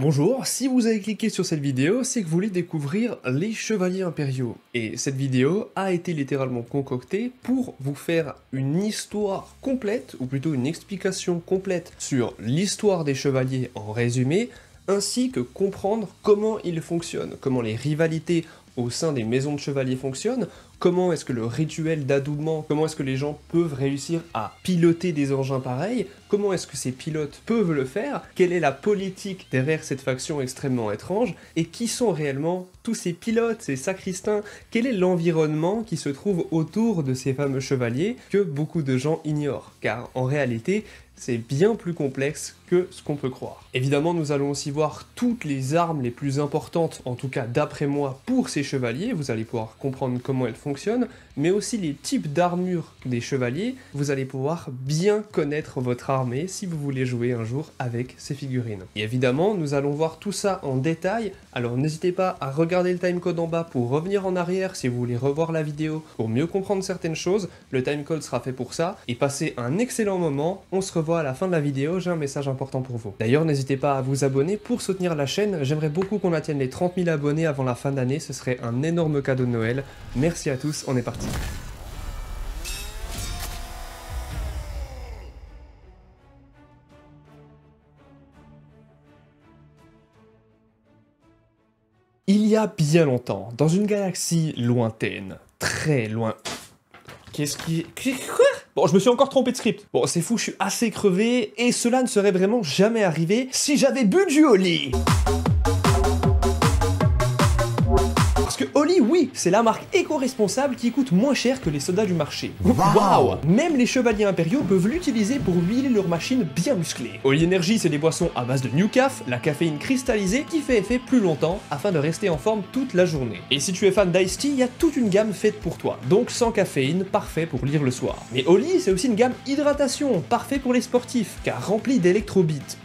Bonjour, si vous avez cliqué sur cette vidéo, c'est que vous voulez découvrir les Chevaliers Impériaux. Et cette vidéo a été littéralement concoctée pour vous faire une histoire complète, ou plutôt une explication complète sur l'histoire des Chevaliers en résumé, ainsi que comprendre comment ils fonctionnent, comment les rivalités au sein des maisons de chevaliers fonctionne, comment est-ce que le rituel d'adoubement, comment est-ce que les gens peuvent réussir à piloter des engins pareils, comment est-ce que ces pilotes peuvent le faire, quelle est la politique derrière cette faction extrêmement étrange, et qui sont réellement tous ces pilotes, ces sacristains, quel est l'environnement qui se trouve autour de ces fameux chevaliers que beaucoup de gens ignorent, car en réalité, c'est bien plus complexe que ce qu'on peut croire. Évidemment, nous allons aussi voir toutes les armes les plus importantes, en tout cas d'après moi, pour ces chevaliers, vous allez pouvoir comprendre comment elles fonctionnent, mais aussi les types d'armures des chevaliers, vous allez pouvoir bien connaître votre armée si vous voulez jouer un jour avec ces figurines. Et évidemment, nous allons voir tout ça en détail, alors n'hésitez pas à regarder le timecode en bas pour revenir en arrière si vous voulez revoir la vidéo pour mieux comprendre certaines choses, le timecode sera fait pour ça, et passez un excellent moment, on se revoit à la fin de la vidéo, j'ai un message important pour vous. D'ailleurs, n'hésitez pas à vous abonner pour soutenir la chaîne. J'aimerais beaucoup qu'on atteigne les 30 000 abonnés avant la fin d'année. Ce serait un énorme cadeau de Noël. Merci à tous, on est parti. Il y a bien longtemps, dans une galaxie lointaine, très loin... Qu'est-ce qui. Bon, je me suis encore trompé de script. Bon, c'est fou, je suis assez crevé et cela ne serait vraiment jamais arrivé si j'avais bu du au que Oli, oui, c'est la marque éco-responsable qui coûte moins cher que les sodas du marché. Waouh wow Même les chevaliers impériaux peuvent l'utiliser pour huiler leurs machines bien musclées. Oli Energy, c'est des boissons à base de New la caféine cristallisée qui fait effet plus longtemps afin de rester en forme toute la journée. Et si tu es fan d'Ice Tea, il y a toute une gamme faite pour toi, donc sans caféine, parfait pour lire le soir. Mais Oli, c'est aussi une gamme hydratation, parfait pour les sportifs, car remplie d'électrolytes.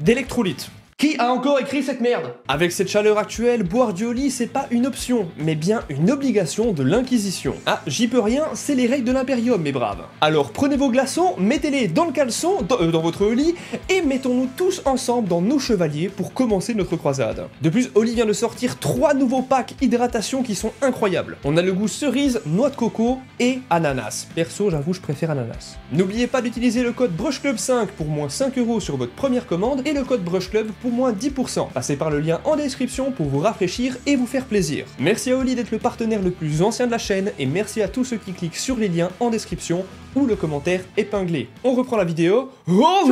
D'électrolytes, qui a encore écrit cette merde Avec cette chaleur actuelle, boire du oli, c'est pas une option, mais bien une obligation de l'Inquisition. Ah, j'y peux rien, c'est les règles de l'Impérium, mes braves. Alors prenez vos glaçons, mettez-les dans le caleçon, euh, dans, votre oli, et mettons-nous tous ensemble dans nos chevaliers pour commencer notre croisade. De plus, Oli vient de sortir trois nouveaux packs hydratation qui sont incroyables. On a le goût cerise, noix de coco et ananas. Perso, j'avoue, je préfère ananas. N'oubliez pas d'utiliser le code BrushClub5 pour moins 5€ sur votre première commande et le code BrushClub pour moins 10%. Passez par le lien en description pour vous rafraîchir et vous faire plaisir. Merci à Oli d'être le partenaire le plus ancien de la chaîne et merci à tous ceux qui cliquent sur les liens en description ou le commentaire épinglé. On reprend la vidéo. Oh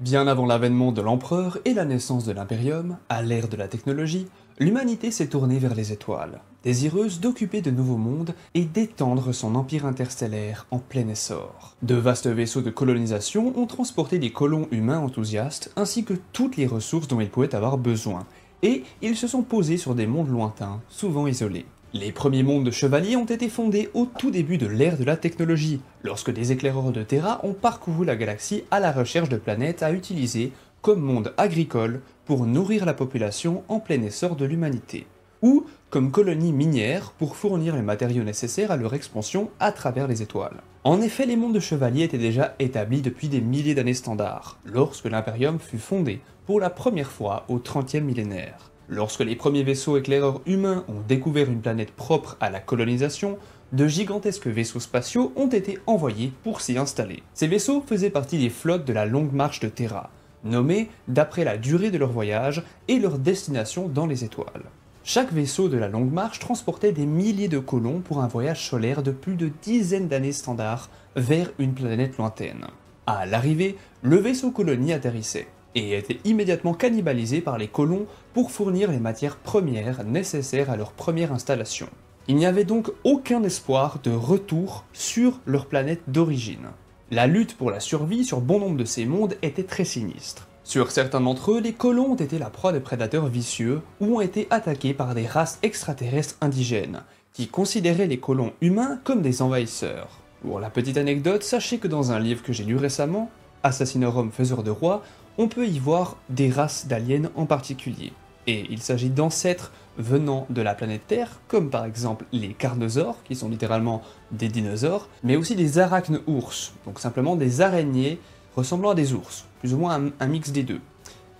Bien avant l'avènement de l'empereur et la naissance de l'impérium, à l'ère de la technologie, l'humanité s'est tournée vers les étoiles désireuse d'occuper de nouveaux mondes et d'étendre son empire interstellaire en plein essor. De vastes vaisseaux de colonisation ont transporté des colons humains enthousiastes ainsi que toutes les ressources dont ils pouvaient avoir besoin, et ils se sont posés sur des mondes lointains, souvent isolés. Les premiers mondes de chevaliers ont été fondés au tout début de l'ère de la technologie, lorsque des éclaireurs de Terra ont parcouru la galaxie à la recherche de planètes à utiliser comme monde agricole pour nourrir la population en plein essor de l'humanité ou comme colonies minières pour fournir les matériaux nécessaires à leur expansion à travers les étoiles. En effet, les mondes de chevaliers étaient déjà établis depuis des milliers d'années standards, lorsque l'Imperium fut fondé pour la première fois au 30e millénaire. Lorsque les premiers vaisseaux éclaireurs humains ont découvert une planète propre à la colonisation, de gigantesques vaisseaux spatiaux ont été envoyés pour s'y installer. Ces vaisseaux faisaient partie des flottes de la longue marche de Terra, nommées d'après la durée de leur voyage et leur destination dans les étoiles. Chaque vaisseau de la longue marche transportait des milliers de colons pour un voyage solaire de plus de dizaines d'années standard vers une planète lointaine. À l'arrivée, le vaisseau colonie atterrissait et était immédiatement cannibalisé par les colons pour fournir les matières premières nécessaires à leur première installation. Il n'y avait donc aucun espoir de retour sur leur planète d'origine. La lutte pour la survie sur bon nombre de ces mondes était très sinistre. Sur certains d'entre eux, les colons ont été la proie de prédateurs vicieux ou ont été attaqués par des races extraterrestres indigènes, qui considéraient les colons humains comme des envahisseurs. Pour la petite anecdote, sachez que dans un livre que j'ai lu récemment, Assassinorum Faiseur de roi, on peut y voir des races d'aliens en particulier. Et il s'agit d'ancêtres venant de la planète Terre, comme par exemple les carnosaures, qui sont littéralement des dinosaures, mais aussi des arachne-ours, donc simplement des araignées ressemblant à des ours, plus ou moins un, mix des deux.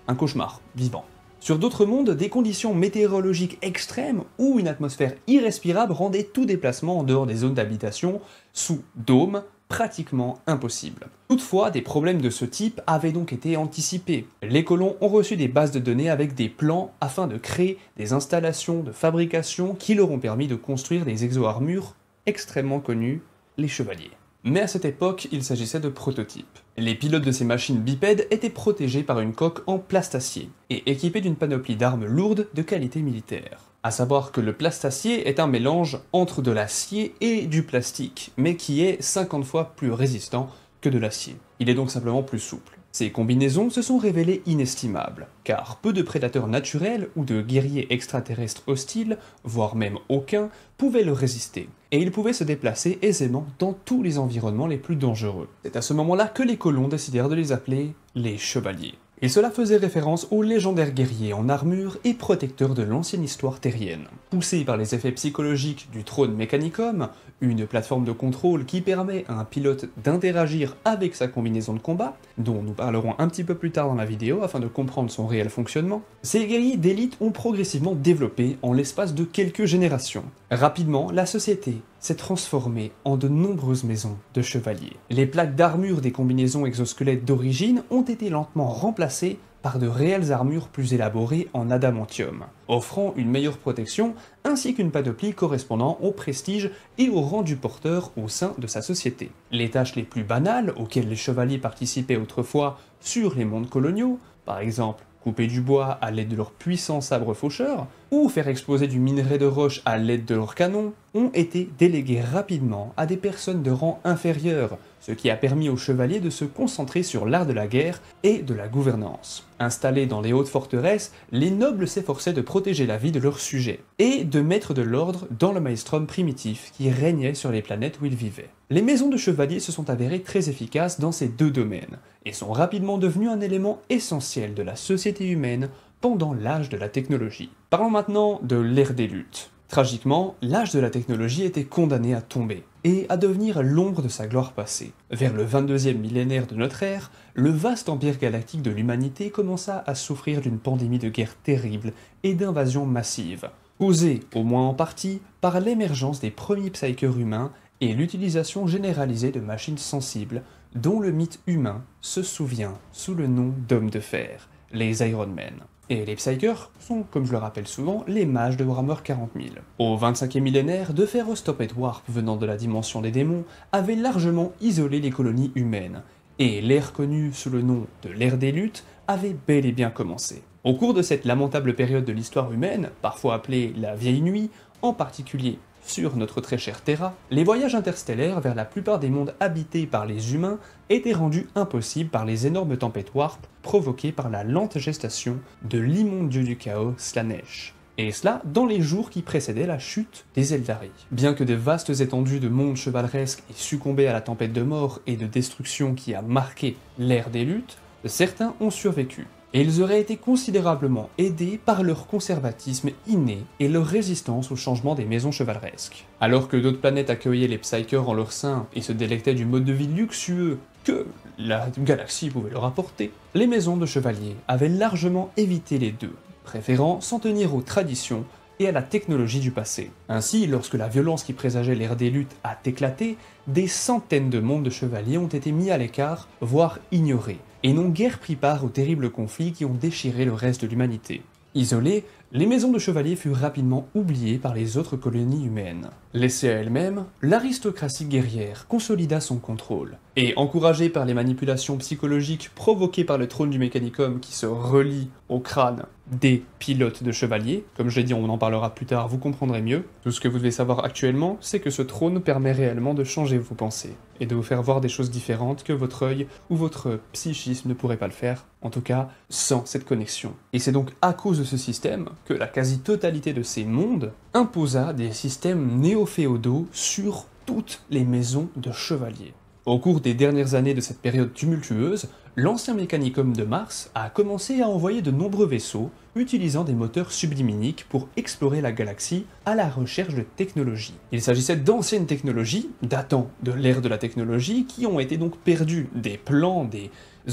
Un cauchemar, vivant. Sur d'autres mondes, des conditions météorologiques extrêmes ou une atmosphère irrespirable rendaient tout déplacement en dehors des zones d'habitation, sous dôme, pratiquement impossible. Toutefois, des problèmes de ce type avaient donc été anticipés. Les colons ont reçu des bases de données avec des plans afin de créer des installations de fabrication qui leur ont permis de construire des exo-armures extrêmement connues, les chevaliers. Mais à cette époque, il s'agissait de prototypes. Les pilotes de ces machines bipèdes étaient protégés par une coque en plastacier et équipés d'une panoplie d'armes lourdes de qualité militaire. À savoir que le plastacier est un mélange entre de l'acier et du plastique, mais qui est 50 fois plus résistant que de l'acier. Il est donc simplement plus souple. Ces combinaisons se sont révélées inestimables, car peu de prédateurs naturels ou de guerriers extraterrestres hostiles, voire même aucun, pouvaient leur résister, et ils pouvaient se déplacer aisément dans tous les environnements les plus dangereux. C'est à ce moment-là que les colons décidèrent de les appeler les Chevaliers et cela faisait référence aux légendaires guerriers en armure et protecteurs de l'ancienne histoire terrienne. Poussés par les effets psychologiques du trône Mechanicum, une plateforme de contrôle qui permet à un pilote d'interagir avec sa combinaison de combat, dont nous parlerons un petit peu plus tard dans la vidéo afin de comprendre son réel fonctionnement, ces guerriers d'élite ont progressivement développé en l'espace de quelques générations. Rapidement, la société s'est transformé en de nombreuses maisons de chevaliers. Les plaques d'armure des combinaisons exosquelettes d'origine ont été lentement remplacées par de réelles armures plus élaborées en adamantium, offrant une meilleure protection ainsi qu'une panoplie correspondant au prestige et au rang du porteur au sein de sa société. Les tâches les plus banales auxquelles les chevaliers participaient autrefois sur les mondes coloniaux, par exemple couper du bois à l'aide de leurs puissants sabres faucheurs, ou faire exploser du minerai de roche à l'aide de leurs canons, ont été délégués rapidement à des personnes de rang inférieur, ce qui a permis aux chevaliers de se concentrer sur l'art de la guerre et de la gouvernance. Installés dans les hautes forteresses, les nobles s'efforçaient de protéger la vie de leurs sujets, et de mettre de l'ordre dans le maelstrom primitif qui régnait sur les planètes où ils vivaient. Les maisons de chevaliers se sont avérées très efficaces dans ces deux domaines, et sont rapidement devenues un élément essentiel de la société humaine pendant l'âge de la technologie. Parlons maintenant de l'ère des luttes. Tragiquement, l'âge de la technologie était condamné à tomber et à devenir l'ombre de sa gloire passée. Vers le 22e millénaire de notre ère, le vaste empire galactique de l'humanité commença à souffrir d'une pandémie de guerres terribles et d'invasions massives, causée au moins en partie par l'émergence des premiers psychers humains et l'utilisation généralisée de machines sensibles dont le mythe humain se souvient sous le nom d'hommes de fer, les Ironmen. Et les Psykers sont, comme je le rappelle souvent, les mages de Warhammer 40 000. Au 25e millénaire, de faire stop et Warp venant de la dimension des démons avaient largement isolé les colonies humaines, et l'ère connue sous le nom de l'ère des luttes avait bel et bien commencé. Au cours de cette lamentable période de l'histoire humaine, parfois appelée la Vieille Nuit, en particulier sur notre très chère Terra, les voyages interstellaires vers la plupart des mondes habités par les humains étaient rendus impossibles par les énormes tempêtes warp provoquées par la lente gestation de l'immonde dieu du chaos Slanesh et cela dans les jours qui précédaient la chute des Eldari. Bien que de vastes étendues de mondes chevaleresques aient succombé à la tempête de mort et de destruction qui a marqué l'ère des luttes, certains ont survécu, et ils auraient été considérablement aidés par leur conservatisme inné et leur résistance au changement des maisons chevaleresques. Alors que d'autres planètes accueillaient les Psykers en leur sein et se délectaient du mode de vie luxueux que la galaxie pouvait leur apporter, les maisons de chevaliers avaient largement évité les deux, préférant s'en tenir aux traditions et à la technologie du passé. Ainsi, lorsque la violence qui présageait l'ère des luttes a éclaté, des centaines de mondes de chevaliers ont été mis à l'écart, voire ignorés, et n'ont guère pris part aux terribles conflits qui ont déchiré le reste de l'humanité. Isolées, les maisons de chevaliers furent rapidement oubliées par les autres colonies humaines. Laissée à elle-même, l'aristocratie guerrière consolida son contrôle, et encouragée par les manipulations psychologiques provoquées par le trône du Mécanicum qui se relie au crâne des pilotes de chevaliers. Comme je l'ai dit, on en parlera plus tard, vous comprendrez mieux. Tout ce que vous devez savoir actuellement, c'est que ce trône permet réellement de changer vos pensées et de vous faire voir des choses différentes que votre œil ou votre psychisme ne pourrait pas le faire, en tout cas sans cette connexion. Et c'est donc à cause de ce système que la quasi-totalité de ces mondes imposa des systèmes néo-féodaux sur toutes les maisons de chevaliers. Au cours des dernières années de cette période tumultueuse, l'ancien mécanicum de Mars a commencé à envoyer de nombreux vaisseaux utilisant des moteurs subliminiques pour explorer la galaxie à la recherche de technologies. Il s'agissait d'anciennes technologies, datant de l'ère de la technologie, qui ont été donc perdues, des plans, des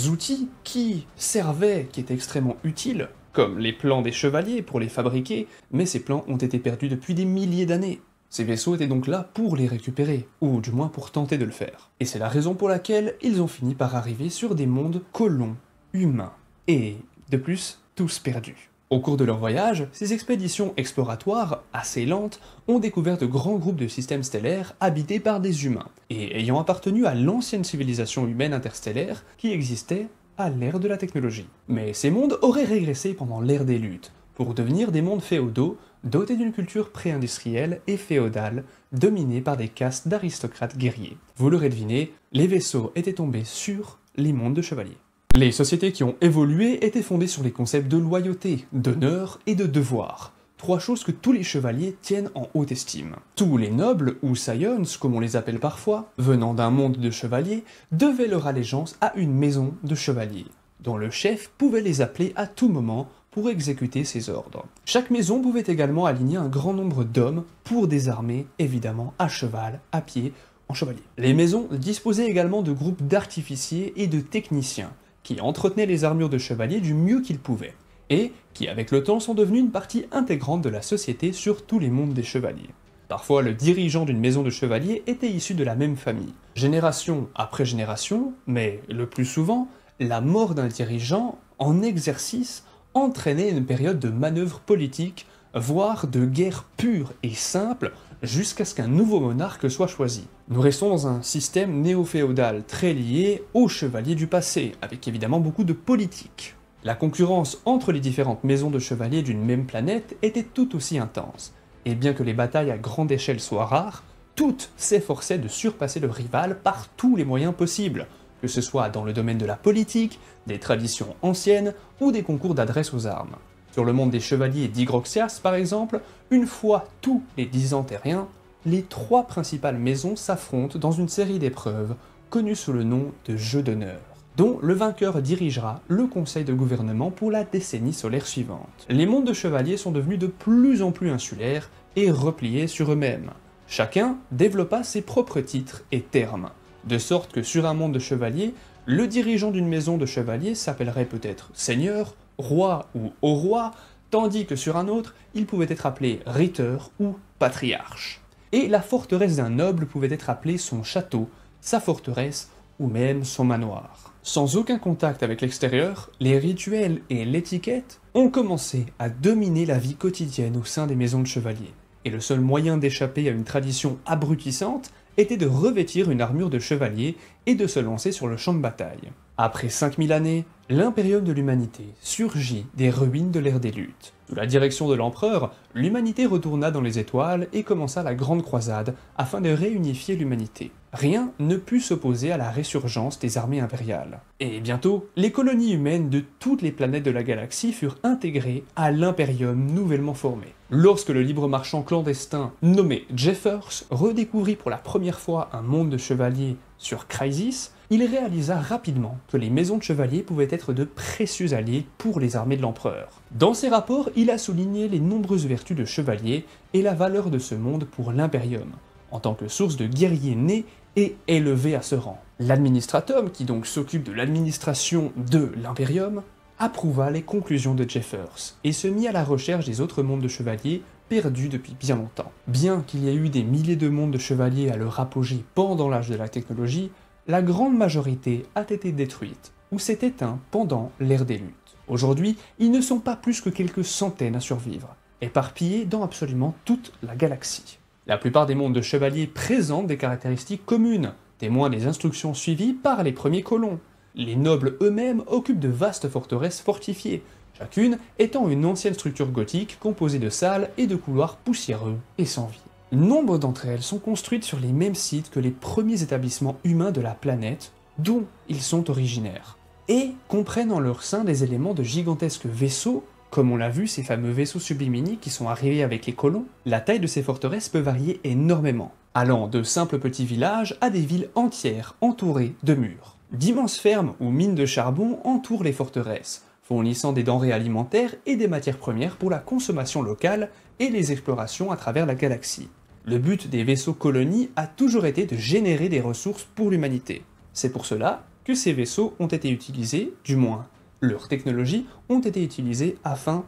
outils qui servaient, qui étaient extrêmement utiles, comme les plans des chevaliers pour les fabriquer, mais ces plans ont été perdus depuis des milliers d'années. Ces vaisseaux étaient donc là pour les récupérer, ou du moins pour tenter de le faire. Et c'est la raison pour laquelle ils ont fini par arriver sur des mondes colons, humains, et, de plus, tous perdus. Au cours de leur voyage, ces expéditions exploratoires, assez lentes, ont découvert de grands groupes de systèmes stellaires habités par des humains, et ayant appartenu à l'ancienne civilisation humaine interstellaire qui existait à l'ère de la technologie. Mais ces mondes auraient régressé pendant l'ère des luttes, pour devenir des mondes féodaux doté d'une culture pré-industrielle et féodale, dominée par des castes d'aristocrates guerriers. Vous l'aurez deviné, les vaisseaux étaient tombés sur les mondes de chevaliers. Les sociétés qui ont évolué étaient fondées sur les concepts de loyauté, d'honneur et de devoir, trois choses que tous les chevaliers tiennent en haute estime. Tous les nobles, ou scions comme on les appelle parfois, venant d'un monde de chevaliers, devaient leur allégeance à une maison de chevaliers, dont le chef pouvait les appeler à tout moment pour exécuter ses ordres. Chaque maison pouvait également aligner un grand nombre d'hommes pour des armées, évidemment à cheval, à pied, en chevalier. Les maisons disposaient également de groupes d'artificiers et de techniciens, qui entretenaient les armures de chevaliers du mieux qu'ils pouvaient, et qui avec le temps sont devenus une partie intégrante de la société sur tous les mondes des chevaliers. Parfois, le dirigeant d'une maison de chevaliers était issu de la même famille. Génération après génération, mais le plus souvent, la mort d'un dirigeant en exercice entraîner une période de manœuvres politiques, voire de guerre pure et simple, jusqu'à ce qu'un nouveau monarque soit choisi. Nous restons dans un système néo-féodal très lié aux chevaliers du passé, avec évidemment beaucoup de politique. La concurrence entre les différentes maisons de chevaliers d'une même planète était tout aussi intense, et bien que les batailles à grande échelle soient rares, toutes s'efforçaient de surpasser le rival par tous les moyens possibles, que ce soit dans le domaine de la politique, des traditions anciennes ou des concours d'adresse aux armes. Sur le monde des chevaliers d'Ygroxias, par exemple, une fois tous les dix ans terriens, les trois principales maisons s'affrontent dans une série d'épreuves connues sous le nom de Jeux d'honneur dont le vainqueur dirigera le conseil de gouvernement pour la décennie solaire suivante. Les mondes de chevaliers sont devenus de plus en plus insulaires et repliés sur eux-mêmes. Chacun développa ses propres titres et termes, de sorte que sur un monde de chevaliers, le dirigeant d'une maison de chevaliers s'appellerait peut-être seigneur, roi ou haut roi, tandis que sur un autre, il pouvait être appelé Riteur ou patriarche. Et la forteresse d'un noble pouvait être appelée son château, sa forteresse ou même son manoir. Sans aucun contact avec l'extérieur, les rituels et l'étiquette ont commencé à dominer la vie quotidienne au sein des maisons de chevaliers. Et le seul moyen d'échapper à une tradition abrutissante était de revêtir une armure de chevalier et de se lancer sur le champ de bataille. Après 5000 années, l'impérium de l'humanité surgit des ruines de l'ère des luttes. Sous la direction de l'empereur, l'humanité retourna dans les étoiles et commença la grande croisade afin de réunifier l'humanité. Rien ne put s'opposer à la résurgence des armées impériales. Et bientôt, les colonies humaines de toutes les planètes de la galaxie furent intégrées à l'impérium nouvellement formé. Lorsque le libre marchand clandestin nommé Jeffers redécouvrit pour la première fois un monde de chevaliers sur Crisis, il réalisa rapidement que les maisons de chevaliers pouvaient être de précieux alliés pour les armées de l'empereur. Dans ses rapports, il a souligné les nombreuses vertus de chevaliers et la valeur de ce monde pour l'impérium, en tant que source de guerriers nés et élevés à ce rang. L'administratum, qui donc s'occupe de l'administration de l'impérium, approuva les conclusions de Jeffers et se mit à la recherche des autres mondes de chevaliers perdus depuis bien longtemps. Bien qu'il y ait eu des milliers de mondes de chevaliers à leur apogée pendant l'âge de la technologie, la grande majorité a été détruite ou s'est éteinte pendant l'ère des luttes. Aujourd'hui, ils ne sont pas plus que quelques centaines à survivre, éparpillés dans absolument toute la galaxie. La plupart des mondes de chevaliers présentent des caractéristiques communes, témoins des instructions suivies par les premiers colons. Les nobles eux-mêmes occupent de vastes forteresses fortifiées, chacune étant une ancienne structure gothique composée de salles et de couloirs poussiéreux et sans vie. Nombre d'entre elles sont construites sur les mêmes sites que les premiers établissements humains de la planète, dont ils sont originaires, et comprennent en leur sein des éléments de gigantesques vaisseaux, comme on l'a vu ces fameux vaisseaux sublimini qui sont arrivés avec les colons. La taille de ces forteresses peut varier énormément, allant de simples petits villages à des villes entières entourées de murs. D'immenses fermes ou mines de charbon entourent les forteresses, fournissant des denrées alimentaires et des matières premières pour la consommation locale et les explorations à travers la galaxie. Le but des vaisseaux colonies a toujours été de générer des ressources pour l'humanité. C'est pour cela que ces vaisseaux ont été utilisés, du moins leurs technologies ont été utilisées afin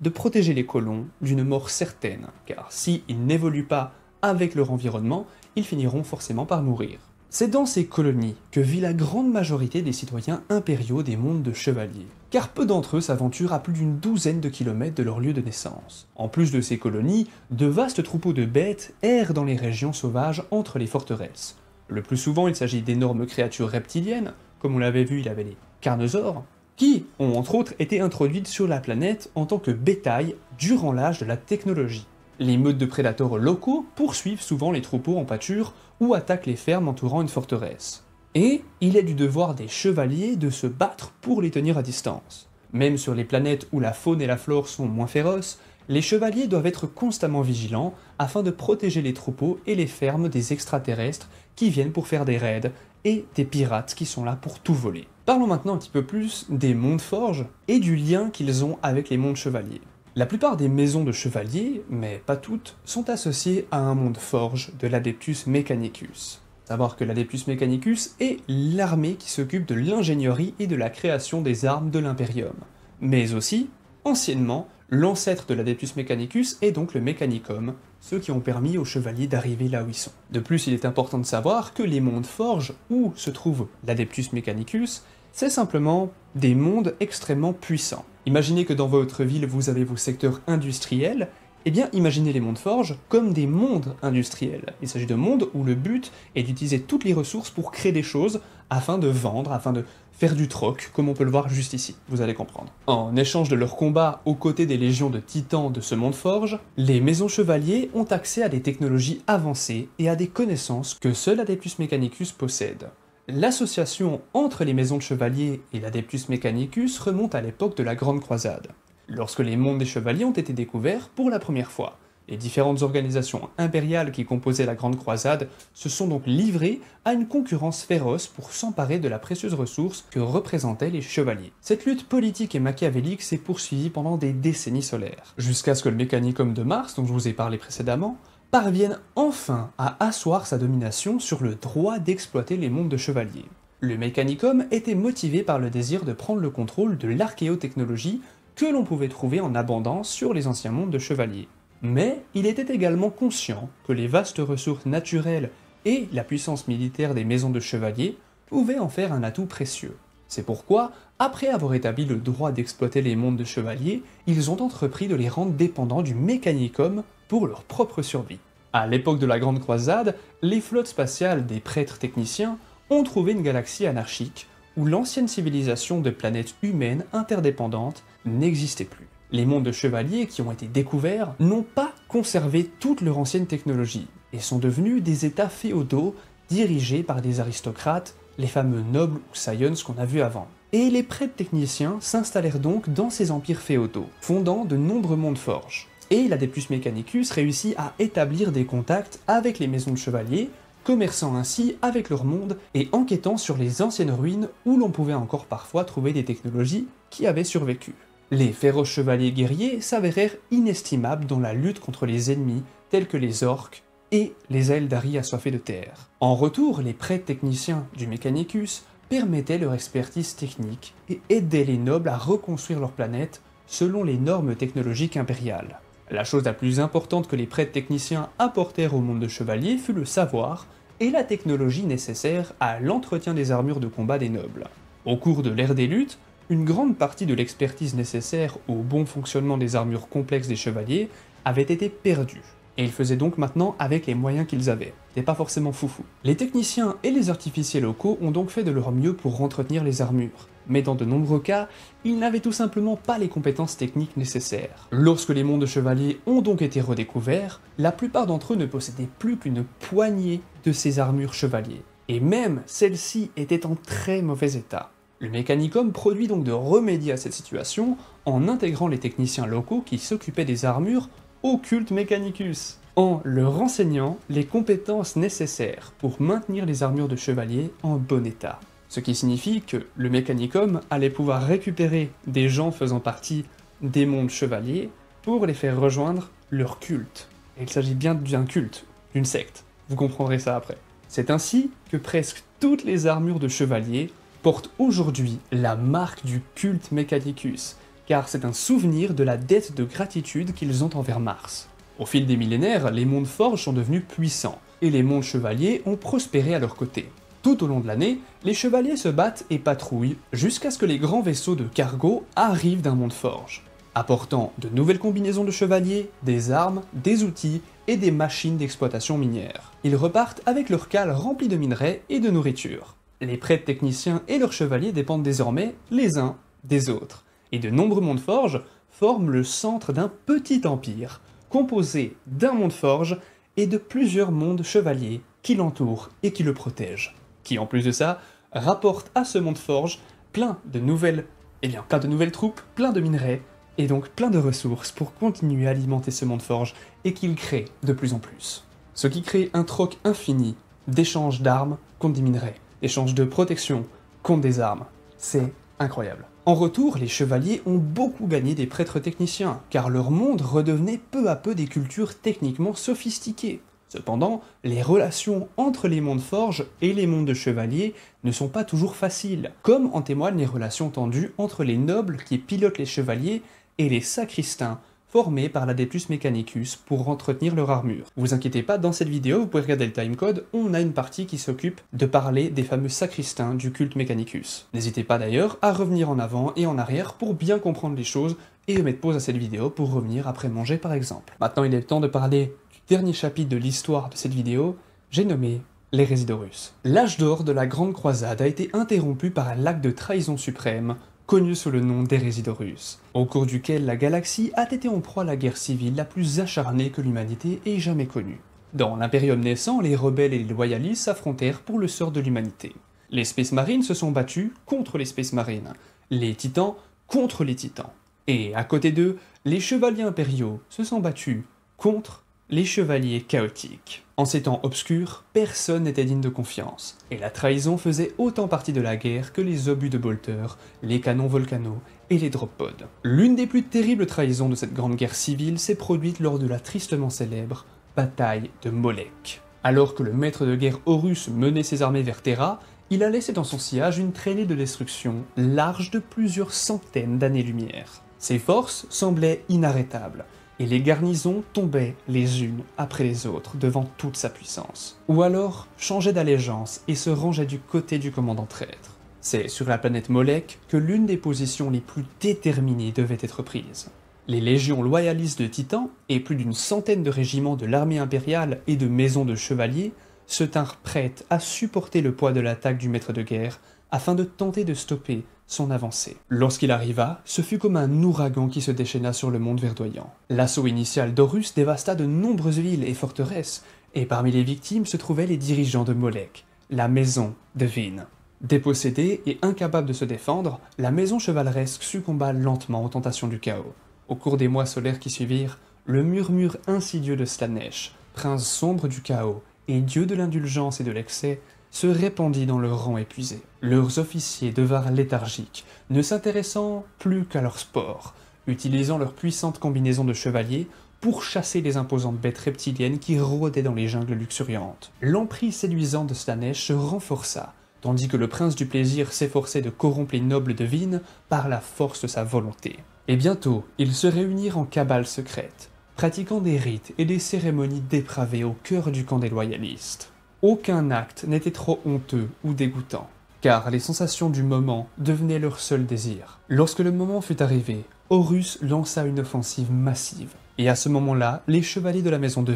de protéger les colons d'une mort certaine, car s'ils ils n'évoluent pas avec leur environnement, ils finiront forcément par mourir. C'est dans ces colonies que vit la grande majorité des citoyens impériaux des mondes de chevaliers car peu d'entre eux s'aventurent à plus d'une douzaine de kilomètres de leur lieu de naissance. En plus de ces colonies, de vastes troupeaux de bêtes errent dans les régions sauvages entre les forteresses. Le plus souvent, il s'agit d'énormes créatures reptiliennes, comme on l'avait vu, il avait les carnosaures, qui ont entre autres été introduites sur la planète en tant que bétail durant l'âge de la technologie. Les meutes de prédateurs locaux poursuivent souvent les troupeaux en pâture ou attaquent les fermes entourant une forteresse et il est du devoir des chevaliers de se battre pour les tenir à distance. Même sur les planètes où la faune et la flore sont moins féroces, les chevaliers doivent être constamment vigilants afin de protéger les troupeaux et les fermes des extraterrestres qui viennent pour faire des raids et des pirates qui sont là pour tout voler. Parlons maintenant un petit peu plus des mondes forges et du lien qu'ils ont avec les mondes chevaliers. La plupart des maisons de chevaliers, mais pas toutes, sont associées à un monde forge de l'Adeptus Mechanicus. Savoir que l'Adeptus Mechanicus est l'armée qui s'occupe de l'ingénierie et de la création des armes de l'Imperium. Mais aussi, anciennement, l'ancêtre de l'Adeptus Mechanicus est donc le Mechanicum, ceux qui ont permis aux chevaliers d'arriver là où ils sont. De plus, il est important de savoir que les mondes forges, où se trouve l'Adeptus Mechanicus, c'est simplement des mondes extrêmement puissants. Imaginez que dans votre ville vous avez vos secteurs industriels eh bien, imaginez les mondes forges comme des mondes industriels. Il s'agit de mondes où le but est d'utiliser toutes les ressources pour créer des choses afin de vendre, afin de faire du troc, comme on peut le voir juste ici, vous allez comprendre. En échange de leur combat aux côtés des légions de titans de ce monde forge, les maisons chevaliers ont accès à des technologies avancées et à des connaissances que seul Adeptus Mechanicus possède. L'association entre les maisons de chevaliers et l'Adeptus Mechanicus remonte à l'époque de la Grande Croisade lorsque les mondes des chevaliers ont été découverts pour la première fois. Les différentes organisations impériales qui composaient la Grande Croisade se sont donc livrées à une concurrence féroce pour s'emparer de la précieuse ressource que représentaient les chevaliers. Cette lutte politique et machiavélique s'est poursuivie pendant des décennies solaires, jusqu'à ce que le Mécanicum de Mars, dont je vous ai parlé précédemment, parvienne enfin à asseoir sa domination sur le droit d'exploiter les mondes de chevaliers. Le Mécanicum était motivé par le désir de prendre le contrôle de l'archéotechnologie que l'on pouvait trouver en abondance sur les anciens mondes de chevaliers. Mais il était également conscient que les vastes ressources naturelles et la puissance militaire des maisons de chevaliers pouvaient en faire un atout précieux. C'est pourquoi, après avoir établi le droit d'exploiter les mondes de chevaliers, ils ont entrepris de les rendre dépendants du mécanicum pour leur propre survie. À l'époque de la Grande Croisade, les flottes spatiales des prêtres techniciens ont trouvé une galaxie anarchique où l'ancienne civilisation de planètes humaines interdépendantes n'existait plus. Les mondes de chevaliers qui ont été découverts n'ont pas conservé toute leur ancienne technologie et sont devenus des états féodaux dirigés par des aristocrates, les fameux nobles ou scions qu'on a vu avant. Et les prêtres techniciens s'installèrent donc dans ces empires féodaux, fondant de nombreux mondes forges. Et l'Adeptus Mechanicus réussit à établir des contacts avec les maisons de chevaliers, commerçant ainsi avec leur monde et enquêtant sur les anciennes ruines où l'on pouvait encore parfois trouver des technologies qui avaient survécu. Les féroces chevaliers guerriers s'avérèrent inestimables dans la lutte contre les ennemis tels que les orques et les Eldari assoiffés de terre. En retour, les prêtres techniciens du Mechanicus permettaient leur expertise technique et aidaient les nobles à reconstruire leur planète selon les normes technologiques impériales. La chose la plus importante que les prêtres techniciens apportèrent au monde de chevaliers fut le savoir et la technologie nécessaire à l'entretien des armures de combat des nobles. Au cours de l'ère des luttes, une grande partie de l'expertise nécessaire au bon fonctionnement des armures complexes des chevaliers avait été perdue, et ils faisaient donc maintenant avec les moyens qu'ils avaient. C'était pas forcément foufou. Les techniciens et les artificiers locaux ont donc fait de leur mieux pour entretenir les armures, mais dans de nombreux cas, ils n'avaient tout simplement pas les compétences techniques nécessaires. Lorsque les monts de chevaliers ont donc été redécouverts, la plupart d'entre eux ne possédaient plus qu'une poignée de ces armures chevaliers, et même celles-ci étaient en très mauvais état. Le Mécanicum produit donc de remédier à cette situation en intégrant les techniciens locaux qui s'occupaient des armures au culte Mechanicus, en leur enseignant les compétences nécessaires pour maintenir les armures de chevaliers en bon état. Ce qui signifie que le Mécanicum allait pouvoir récupérer des gens faisant partie des mondes chevaliers pour les faire rejoindre leur culte. il s'agit bien d'un culte, d'une secte. Vous comprendrez ça après. C'est ainsi que presque toutes les armures de chevaliers portent aujourd'hui la marque du culte Mechanicus, car c'est un souvenir de la dette de gratitude qu'ils ont envers Mars. Au fil des millénaires, les mondes forges sont devenus puissants, et les mondes chevaliers ont prospéré à leur côté. Tout au long de l'année, les chevaliers se battent et patrouillent jusqu'à ce que les grands vaisseaux de cargo arrivent d'un monde forge, apportant de nouvelles combinaisons de chevaliers, des armes, des outils et des machines d'exploitation minière. Ils repartent avec leurs cales remplies de minerais et de nourriture. Les prêtres techniciens et leurs chevaliers dépendent désormais les uns des autres, et de nombreux mondes forges forment le centre d'un petit empire, composé d'un monde forge et de plusieurs mondes chevaliers qui l'entourent et qui le protègent, qui en plus de ça rapporte à ce monde forge plein de nouvelles, eh bien, plein de nouvelles troupes, plein de minerais, et donc plein de ressources pour continuer à alimenter ce monde forge et qu'il crée de plus en plus. Ce qui crée un troc infini d'échanges d'armes contre des minerais échange de protection, compte des armes. C'est incroyable. En retour, les chevaliers ont beaucoup gagné des prêtres techniciens, car leur monde redevenait peu à peu des cultures techniquement sophistiquées. Cependant, les relations entre les mondes forges et les mondes de chevaliers ne sont pas toujours faciles, comme en témoignent les relations tendues entre les nobles qui pilotent les chevaliers et les sacristains formés par la Mechanicus pour entretenir leur armure. Vous inquiétez pas, dans cette vidéo, vous pouvez regarder le timecode, on a une partie qui s'occupe de parler des fameux sacristains du culte Mechanicus. N'hésitez pas d'ailleurs à revenir en avant et en arrière pour bien comprendre les choses et mettre pause à cette vidéo pour revenir après manger par exemple. Maintenant il est temps de parler du dernier chapitre de l'histoire de cette vidéo, j'ai nommé les Résidorus. L'âge d'or de la Grande Croisade a été interrompu par un acte de trahison suprême connu sous le nom d'Hérésidorus, au cours duquel la galaxie a été en proie à la guerre civile la plus acharnée que l'humanité ait jamais connue. Dans l'Impérium naissant, les rebelles et les loyalistes s'affrontèrent pour le sort de l'humanité. Les Space Marines se sont battus contre les Space Marines, les Titans contre les Titans. Et à côté d'eux, les Chevaliers impériaux se sont battus contre les chevaliers chaotiques. En ces temps obscurs, personne n'était digne de confiance, et la trahison faisait autant partie de la guerre que les obus de Bolter, les canons volcanos et les drop pods. L'une des plus terribles trahisons de cette grande guerre civile s'est produite lors de la tristement célèbre bataille de Molek. Alors que le maître de guerre Horus menait ses armées vers Terra, il a laissé dans son sillage une traînée de destruction large de plusieurs centaines d'années-lumière. Ses forces semblaient inarrêtables, et les garnisons tombaient les unes après les autres devant toute sa puissance, ou alors changeaient d'allégeance et se rangeaient du côté du commandant traître. C'est sur la planète Molek que l'une des positions les plus déterminées devait être prise. Les légions loyalistes de Titan et plus d'une centaine de régiments de l'armée impériale et de maisons de chevaliers se tinrent prêtes à supporter le poids de l'attaque du maître de guerre afin de tenter de stopper son avancée. Lorsqu'il arriva, ce fut comme un ouragan qui se déchaîna sur le monde verdoyant. L'assaut initial d'Horus dévasta de nombreuses villes et forteresses, et parmi les victimes se trouvaient les dirigeants de Molech, la maison de Vin. Dépossédée et incapable de se défendre, la maison chevaleresque succomba lentement aux tentations du chaos. Au cours des mois solaires qui suivirent, le murmure insidieux de Slanesh, prince sombre du chaos et dieu de l'indulgence et de l'excès, se répandit dans leurs rang épuisé. Leurs officiers devinrent léthargiques, ne s'intéressant plus qu'à leur sport, utilisant leur puissante combinaison de chevaliers pour chasser les imposantes bêtes reptiliennes qui rôdaient dans les jungles luxuriantes. L'emprise séduisante de Stanesh se renforça, tandis que le prince du plaisir s'efforçait de corrompre les nobles devines par la force de sa volonté. Et bientôt, ils se réunirent en cabale secrète, pratiquant des rites et des cérémonies dépravées au cœur du camp des loyalistes. Aucun acte n'était trop honteux ou dégoûtant, car les sensations du moment devenaient leur seul désir. Lorsque le moment fut arrivé, Horus lança une offensive massive, et à ce moment-là, les chevaliers de la maison de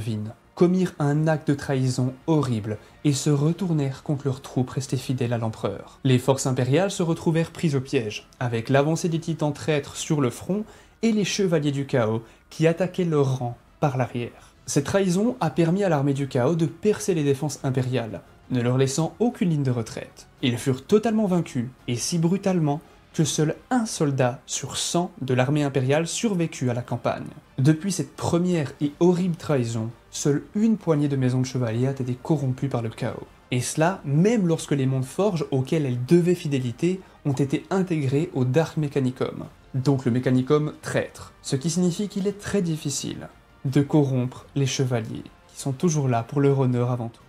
commirent un acte de trahison horrible et se retournèrent contre leurs troupes restées fidèles à l'empereur. Les forces impériales se retrouvèrent prises au piège, avec l'avancée des titans traîtres sur le front et les chevaliers du chaos qui attaquaient leur rang par l'arrière. Cette trahison a permis à l'armée du chaos de percer les défenses impériales, ne leur laissant aucune ligne de retraite. Ils furent totalement vaincus, et si brutalement, que seul un soldat sur 100 de l'armée impériale survécut à la campagne. Depuis cette première et horrible trahison, seule une poignée de maisons de chevaliers a été corrompue par le chaos. Et cela, même lorsque les mondes forges auxquels elles devaient fidélité ont été intégrés au Dark Mechanicum, donc le Mechanicum traître, ce qui signifie qu'il est très difficile, de corrompre les chevaliers, qui sont toujours là pour leur honneur avant tout.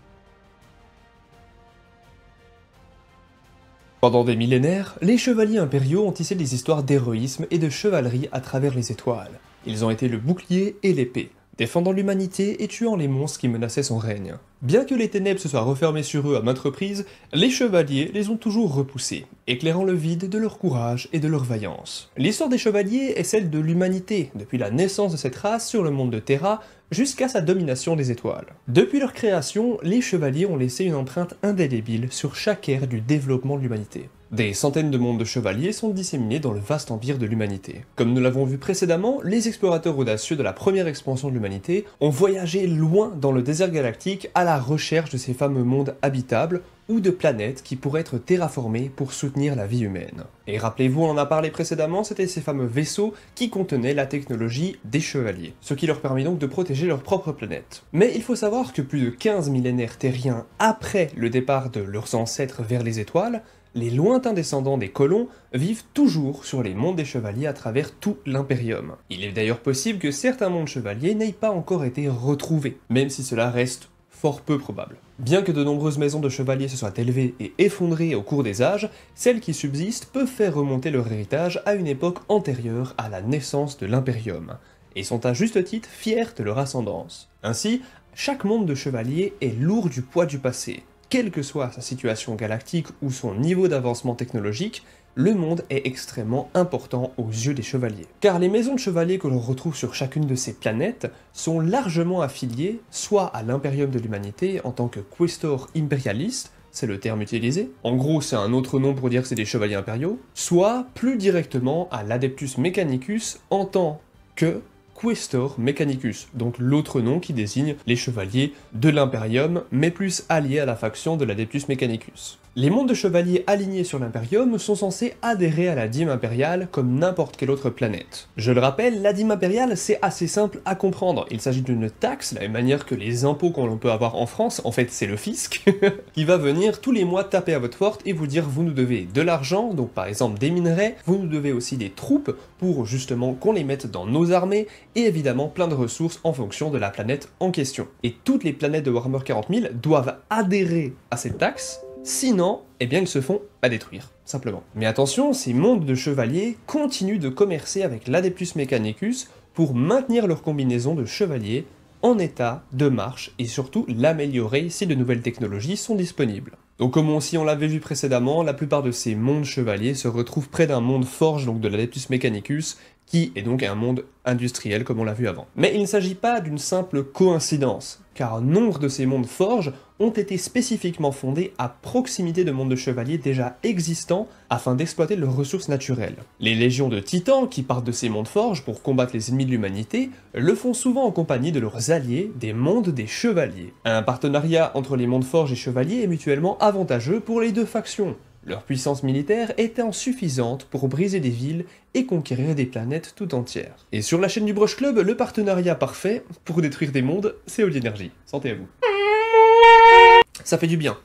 Pendant des millénaires, les chevaliers impériaux ont tissé des histoires d'héroïsme et de chevalerie à travers les étoiles. Ils ont été le bouclier et l'épée, défendant l'humanité et tuant les monstres qui menaçaient son règne. Bien que les ténèbres se soient refermées sur eux à maintes reprises, les chevaliers les ont toujours repoussés, éclairant le vide de leur courage et de leur vaillance. L'histoire des chevaliers est celle de l'humanité, depuis la naissance de cette race sur le monde de Terra jusqu'à sa domination des étoiles. Depuis leur création, les chevaliers ont laissé une empreinte indélébile sur chaque ère du développement de l'humanité. Des centaines de mondes de chevaliers sont disséminés dans le vaste empire de l'humanité. Comme nous l'avons vu précédemment, les explorateurs audacieux de la première expansion de l'humanité ont voyagé loin dans le désert galactique à la recherche de ces fameux mondes habitables ou de planètes qui pourraient être terraformées pour soutenir la vie humaine. Et rappelez-vous, on en a parlé précédemment, c'était ces fameux vaisseaux qui contenaient la technologie des chevaliers, ce qui leur permet donc de protéger leur propre planète. Mais il faut savoir que plus de 15 millénaires terriens après le départ de leurs ancêtres vers les étoiles, les lointains descendants des colons vivent toujours sur les monts des chevaliers à travers tout l'impérium. Il est d'ailleurs possible que certains mondes de chevaliers n'aient pas encore été retrouvés, même si cela reste fort peu probable. Bien que de nombreuses maisons de chevaliers se soient élevées et effondrées au cours des âges, celles qui subsistent peuvent faire remonter leur héritage à une époque antérieure à la naissance de l'impérium, et sont à juste titre fiers de leur ascendance. Ainsi, chaque monde de chevaliers est lourd du poids du passé, quelle que soit sa situation galactique ou son niveau d'avancement technologique, le monde est extrêmement important aux yeux des chevaliers. Car les maisons de chevaliers que l'on retrouve sur chacune de ces planètes sont largement affiliées soit à l'Impérium de l'Humanité en tant que Questor impérialiste, c'est le terme utilisé, en gros c'est un autre nom pour dire que c'est des chevaliers impériaux, soit plus directement à l'Adeptus Mechanicus en tant que Questor Mechanicus, donc l'autre nom qui désigne les chevaliers de l'Imperium, mais plus alliés à la faction de l'Adeptus Mechanicus. Les mondes de chevaliers alignés sur l'Imperium sont censés adhérer à la dîme impériale comme n'importe quelle autre planète. Je le rappelle, la dîme impériale c'est assez simple à comprendre. Il s'agit d'une taxe, la même manière que les impôts qu'on peut avoir en France, en fait c'est le fisc, qui va venir tous les mois taper à votre porte et vous dire vous nous devez de l'argent, donc par exemple des minerais, vous nous devez aussi des troupes pour justement qu'on les mette dans nos armées et évidemment plein de ressources en fonction de la planète en question. Et toutes les planètes de Warhammer 40 000 doivent adhérer à cette taxe, sinon, eh bien elles se font à détruire, simplement. Mais attention, ces mondes de chevaliers continuent de commercer avec l'Adeptus Mechanicus pour maintenir leur combinaison de chevaliers en état de marche et surtout l'améliorer si de nouvelles technologies sont disponibles. Donc comme si on l'avait vu précédemment, la plupart de ces mondes chevaliers se retrouvent près d'un monde forge, donc de l'Adeptus Mechanicus, qui est donc un monde industriel comme on l'a vu avant. Mais il ne s'agit pas d'une simple coïncidence, car nombre de ces mondes forges ont été spécifiquement fondés à proximité de mondes de chevaliers déjà existants afin d'exploiter leurs ressources naturelles. Les légions de titans qui partent de ces mondes forges pour combattre les ennemis de l'humanité le font souvent en compagnie de leurs alliés des mondes des chevaliers. Un partenariat entre les mondes forges et chevaliers est mutuellement avantageux pour les deux factions, leur puissance militaire étant suffisante pour briser des villes et conquérir des planètes tout entières. Et sur la chaîne du Broche Club, le partenariat parfait pour détruire des mondes, c'est Oli Energy. Santé à vous. Ça fait du bien.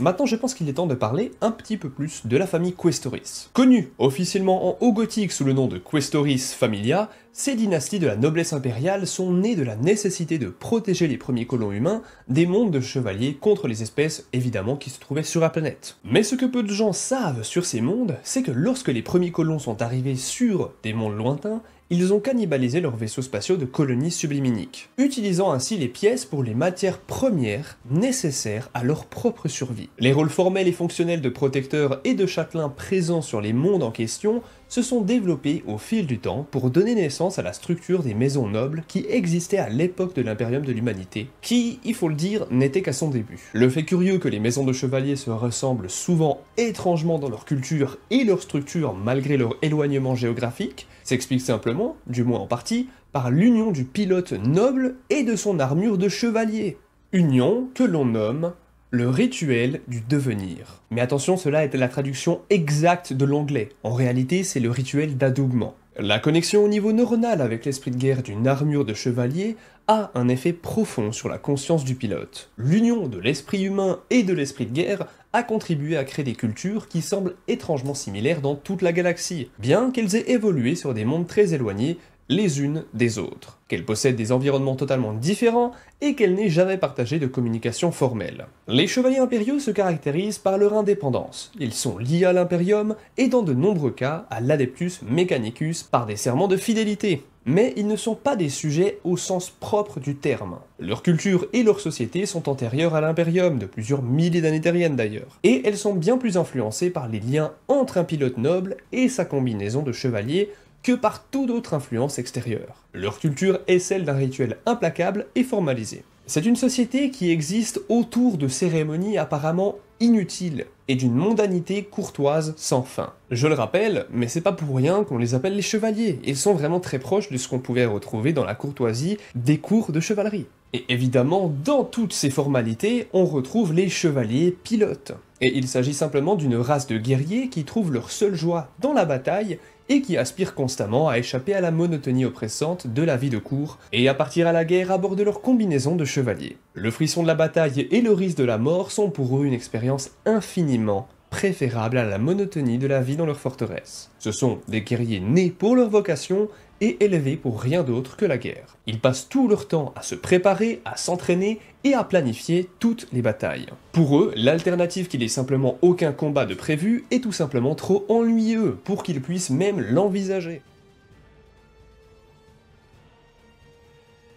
Maintenant, je pense qu'il est temps de parler un petit peu plus de la famille Questoris. Connue officiellement en haut gothique sous le nom de Questoris Familia, ces dynasties de la noblesse impériale sont nées de la nécessité de protéger les premiers colons humains des mondes de chevaliers contre les espèces évidemment qui se trouvaient sur la planète. Mais ce que peu de gens savent sur ces mondes, c'est que lorsque les premiers colons sont arrivés sur des mondes lointains, ils ont cannibalisé leurs vaisseaux spatiaux de colonies subliminiques, utilisant ainsi les pièces pour les matières premières nécessaires à leur propre survie. Les rôles formels et fonctionnels de protecteurs et de châtelains présents sur les mondes en question se sont développés au fil du temps pour donner naissance à la structure des maisons nobles qui existaient à l'époque de l'impérium de l'humanité, qui, il faut le dire, n'était qu'à son début. Le fait curieux que les maisons de chevaliers se ressemblent souvent étrangement dans leur culture et leur structure malgré leur éloignement géographique s'explique simplement, du moins en partie, par l'union du pilote noble et de son armure de chevalier. Union que l'on nomme le rituel du devenir. Mais attention, cela est la traduction exacte de l'anglais. En réalité, c'est le rituel d'adoubement. La connexion au niveau neuronal avec l'esprit de guerre d'une armure de chevalier a un effet profond sur la conscience du pilote. L'union de l'esprit humain et de l'esprit de guerre a contribué à créer des cultures qui semblent étrangement similaires dans toute la galaxie, bien qu'elles aient évolué sur des mondes très éloignés les unes des autres, qu'elles possèdent des environnements totalement différents et qu'elles n'aient jamais partagé de communication formelle. Les chevaliers impériaux se caractérisent par leur indépendance. Ils sont liés à l'impérium et dans de nombreux cas à l'adeptus mechanicus par des serments de fidélité. Mais ils ne sont pas des sujets au sens propre du terme. Leur culture et leur société sont antérieures à l'impérium, de plusieurs milliers d'années terriennes d'ailleurs, et elles sont bien plus influencées par les liens entre un pilote noble et sa combinaison de chevaliers que par toute autre influence extérieure. Leur culture est celle d'un rituel implacable et formalisé. C'est une société qui existe autour de cérémonies apparemment inutiles et d'une mondanité courtoise sans fin. Je le rappelle, mais c'est pas pour rien qu'on les appelle les chevaliers, ils sont vraiment très proches de ce qu'on pouvait retrouver dans la courtoisie des cours de chevalerie. Et évidemment, dans toutes ces formalités, on retrouve les chevaliers pilotes. Et il s'agit simplement d'une race de guerriers qui trouvent leur seule joie dans la bataille et qui aspirent constamment à échapper à la monotonie oppressante de la vie de cour et à partir à la guerre à bord de leur combinaison de chevaliers. Le frisson de la bataille et le risque de la mort sont pour eux une expérience infiniment préférable à la monotonie de la vie dans leur forteresse. Ce sont des guerriers nés pour leur vocation et élevés pour rien d'autre que la guerre. Ils passent tout leur temps à se préparer, à s'entraîner et à planifier toutes les batailles. Pour eux, l'alternative qu'il ait simplement aucun combat de prévu est tout simplement trop ennuyeux pour qu'ils puissent même l'envisager.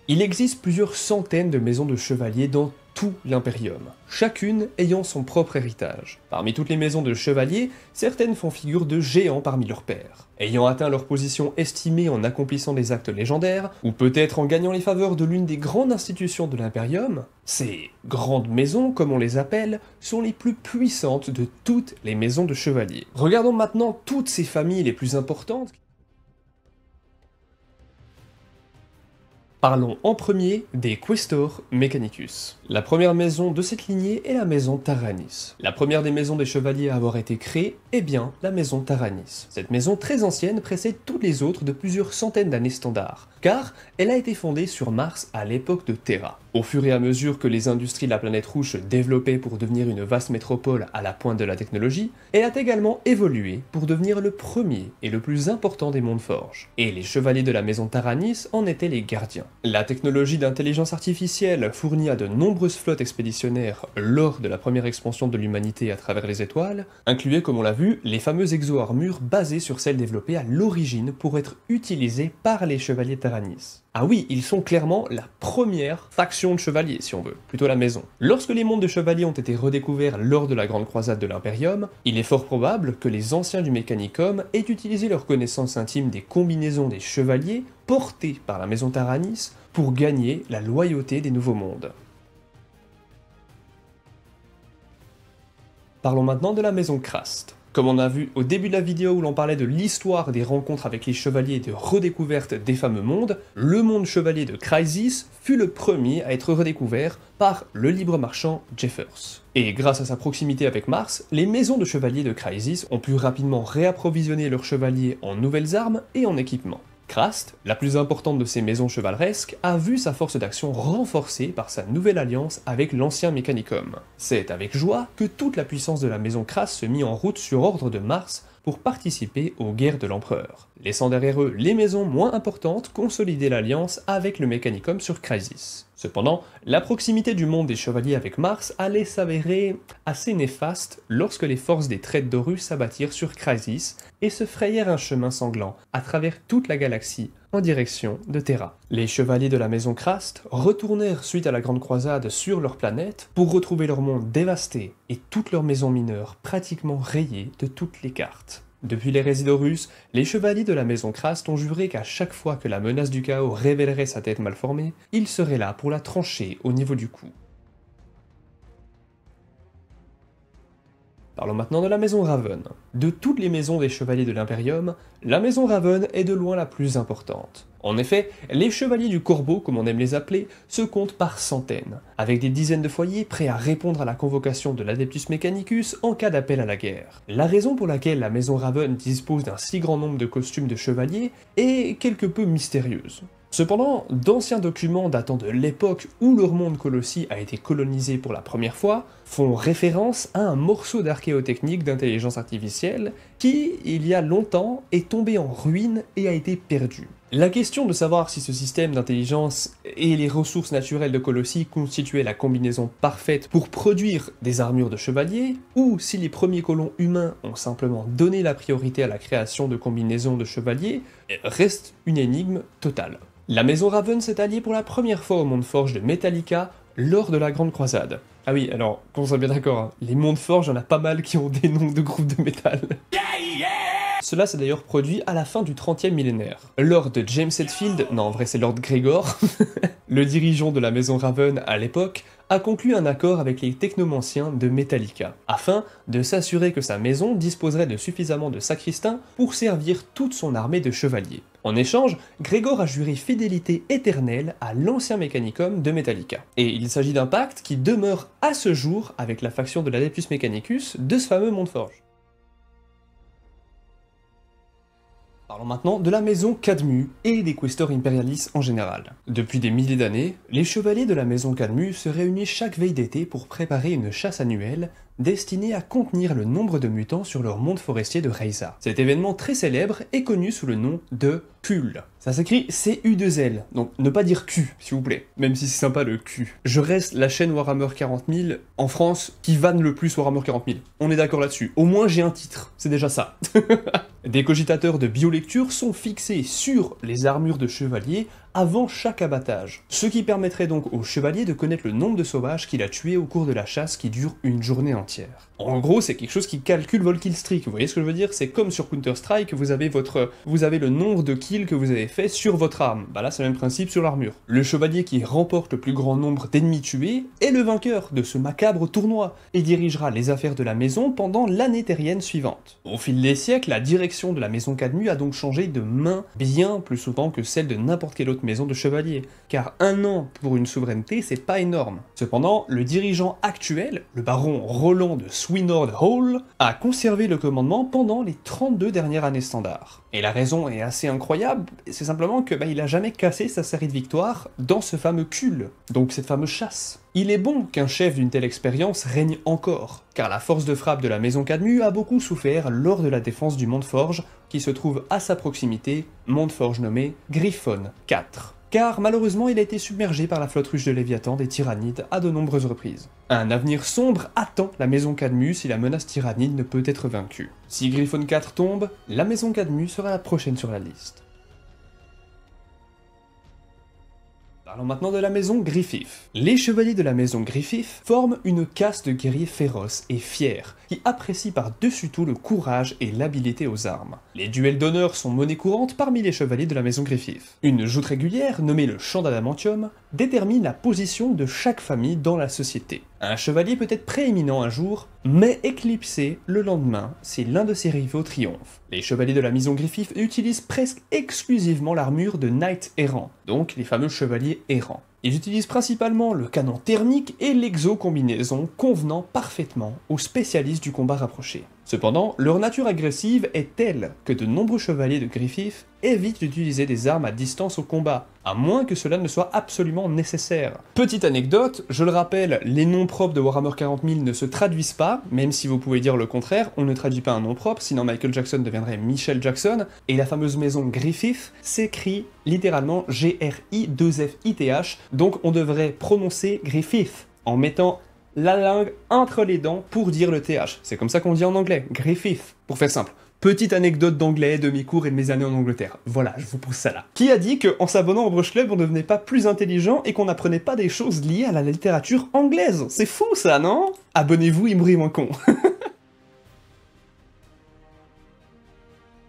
Il existe plusieurs centaines de maisons de chevaliers dans tout l'Impérium, chacune ayant son propre héritage. Parmi toutes les maisons de chevaliers, certaines font figure de géants parmi leurs pairs. Ayant atteint leur position estimée en accomplissant des actes légendaires, ou peut-être en gagnant les faveurs de l'une des grandes institutions de l'Impérium, ces grandes maisons, comme on les appelle, sont les plus puissantes de toutes les maisons de chevaliers. Regardons maintenant toutes ces familles les plus importantes Parlons en premier des Questor Mechanicus. La première maison de cette lignée est la maison Taranis. La première des maisons des chevaliers à avoir été créée est bien la maison Taranis. Cette maison très ancienne précède toutes les autres de plusieurs centaines d'années standards, car elle a été fondée sur Mars à l'époque de Terra. Au fur et à mesure que les industries de la planète rouge se développaient pour devenir une vaste métropole à la pointe de la technologie, elle a également évolué pour devenir le premier et le plus important des mondes forges, et les chevaliers de la maison Taranis en étaient les gardiens. La technologie d'intelligence artificielle fournie à de nombreuses flottes expéditionnaires lors de la première expansion de l'humanité à travers les étoiles incluait, comme on l'a vu, les fameuses exo-armures basées sur celles développées à l'origine pour être utilisées par les chevaliers Taranis ah oui, ils sont clairement la première faction de chevaliers, si on veut, plutôt la maison. Lorsque les mondes de chevaliers ont été redécouverts lors de la grande croisade de l'Imperium, il est fort probable que les anciens du Mechanicum aient utilisé leur connaissance intime des combinaisons des chevaliers portées par la maison Taranis pour gagner la loyauté des nouveaux mondes. Parlons maintenant de la maison Krast. Comme on a vu au début de la vidéo où l'on parlait de l'histoire des rencontres avec les chevaliers et de redécouverte des fameux mondes, le monde chevalier de Crisis fut le premier à être redécouvert par le libre marchand Jeffers. Et grâce à sa proximité avec Mars, les maisons de chevaliers de Crisis ont pu rapidement réapprovisionner leurs chevaliers en nouvelles armes et en équipements. Krast, la plus importante de ces maisons chevaleresques, a vu sa force d'action renforcée par sa nouvelle alliance avec l'ancien Mechanicum. C'est avec joie que toute la puissance de la maison Krast se mit en route sur ordre de Mars pour participer aux guerres de l'Empereur, laissant derrière eux les maisons moins importantes consolider l'alliance avec le Mechanicum sur Crisis. Cependant, la proximité du monde des chevaliers avec Mars allait s'avérer assez néfaste lorsque les forces des traites d'Horus s'abattirent sur Crisis et se frayèrent un chemin sanglant à travers toute la galaxie en direction de Terra. Les chevaliers de la maison Krast retournèrent suite à la grande croisade sur leur planète pour retrouver leur monde dévasté et toutes leurs maisons mineures pratiquement rayées de toutes les cartes. Depuis les résidus russes, les chevaliers de la maison Krast ont juré qu'à chaque fois que la menace du chaos révélerait sa tête mal formée, ils seraient là pour la trancher au niveau du cou. Parlons maintenant de la maison Raven. De toutes les maisons des chevaliers de l'Imperium, la maison Raven est de loin la plus importante. En effet, les chevaliers du corbeau, comme on aime les appeler, se comptent par centaines, avec des dizaines de foyers prêts à répondre à la convocation de l'Adeptus Mechanicus en cas d'appel à la guerre. La raison pour laquelle la maison Raven dispose d'un si grand nombre de costumes de chevaliers est quelque peu mystérieuse. Cependant, d'anciens documents datant de l'époque où le monde Colossi a été colonisé pour la première fois font référence à un morceau d'archéotechnique d'intelligence artificielle qui, il y a longtemps, est tombé en ruine et a été perdu. La question de savoir si ce système d'intelligence et les ressources naturelles de Colossi constituaient la combinaison parfaite pour produire des armures de chevaliers, ou si les premiers colons humains ont simplement donné la priorité à la création de combinaisons de chevaliers, reste une énigme totale. La maison Raven s'est alliée pour la première fois au monde forge de Metallica lors de la Grande Croisade. Ah oui, alors, qu'on soit bien d'accord, hein, les mondes forges, en a pas mal qui ont des noms de groupes de métal. Cela s'est d'ailleurs produit à la fin du 30e millénaire. Lord James Hetfield, non en vrai c'est Lord Gregor, le dirigeant de la maison Raven à l'époque, a conclu un accord avec les technomanciens de Metallica, afin de s'assurer que sa maison disposerait de suffisamment de sacristains pour servir toute son armée de chevaliers. En échange, Grégor a juré fidélité éternelle à l'ancien mécanicum de Metallica. Et il s'agit d'un pacte qui demeure à ce jour avec la faction de l'Adeptus Mechanicus de ce fameux Montforge. Parlons maintenant de la maison Cadmu et des questors impérialistes en général. Depuis des milliers d'années, les chevaliers de la maison Cadmu se réunissent chaque veille d'été pour préparer une chasse annuelle destinée à contenir le nombre de mutants sur leur monde forestier de Reisa. Cet événement très célèbre est connu sous le nom de Pull. Ça s'écrit CU2L, donc ne pas dire Q, s'il vous plaît, même si c'est sympa le Q. Je reste la chaîne Warhammer 40 000 en France qui vanne le plus Warhammer 40 000. On est d'accord là-dessus. Au moins j'ai un titre, c'est déjà ça. Des cogitateurs de biolecture sont fixés sur les armures de chevaliers avant chaque abattage, ce qui permettrait donc au chevalier de connaître le nombre de sauvages qu'il a tués au cours de la chasse qui dure une journée entière. En gros, c'est quelque chose qui calcule votre kill streak, vous voyez ce que je veux dire C'est comme sur Counter-Strike, vous avez votre vous avez le nombre de kills que vous avez fait sur votre arme. Bah là, c'est le même principe sur l'armure. Le chevalier qui remporte le plus grand nombre d'ennemis tués est le vainqueur de ce macabre tournoi et dirigera les affaires de la maison pendant l'année terrienne suivante. Au fil des siècles, la direction de la maison Cadmu a donc changé de main bien plus souvent que celle de n'importe quelle autre maison de chevalier, car un an pour une souveraineté, c'est pas énorme. Cependant, le dirigeant actuel, le baron Roland de Swinord Hall, a conservé le commandement pendant les 32 dernières années standards. Et la raison est assez incroyable, c'est simplement que bah, il a jamais cassé sa série de victoires dans ce fameux cul, donc cette fameuse chasse. Il est bon qu'un chef d'une telle expérience règne encore, car la force de frappe de la maison Cadmu a beaucoup souffert lors de la défense du Forge, qui se trouve à sa proximité, Forge nommé Griffon 4 car malheureusement il a été submergé par la flotte ruche de Léviathan des tyrannides à de nombreuses reprises. Un avenir sombre attend la maison Cadmu si la menace tyrannide ne peut être vaincue. Si Griffon 4 tombe, la maison Cadmu sera la prochaine sur la liste. Parlons maintenant de la maison Griffith. Les chevaliers de la maison Griffith forment une caste de guerriers féroces et fiers, apprécie par-dessus tout le courage et l'habileté aux armes. Les duels d'honneur sont monnaie courante parmi les chevaliers de la maison Griffith. Une joute régulière, nommée le champ d'adamantium, détermine la position de chaque famille dans la société. Un chevalier peut être prééminent un jour, mais éclipsé le lendemain si l'un de ses rivaux triomphe. Les chevaliers de la maison Griffith utilisent presque exclusivement l'armure de knight errant, donc les fameux chevaliers errants. Ils utilisent principalement le canon thermique et l'exo-combinaison convenant parfaitement aux spécialistes du combat rapproché. Cependant, leur nature agressive est telle que de nombreux chevaliers de Griffith évitent d'utiliser des armes à distance au combat, à moins que cela ne soit absolument nécessaire. Petite anecdote, je le rappelle, les noms propres de Warhammer 40 000 ne se traduisent pas, même si vous pouvez dire le contraire, on ne traduit pas un nom propre, sinon Michael Jackson deviendrait Michel Jackson, et la fameuse maison Griffith s'écrit littéralement G-R-I-2-F-I-T-H, donc on devrait prononcer Griffith en mettant la langue entre les dents pour dire le TH. C'est comme ça qu'on dit en anglais, griffith, pour faire simple. Petite anecdote d'anglais, de mes cours et de mes années en Angleterre. Voilà, je vous pousse ça là. Qui a dit qu'en s'abonnant au Brush Club, on ne devenait pas plus intelligent et qu'on n'apprenait pas des choses liées à la littérature anglaise C'est fou ça, non Abonnez-vous, il rime un con.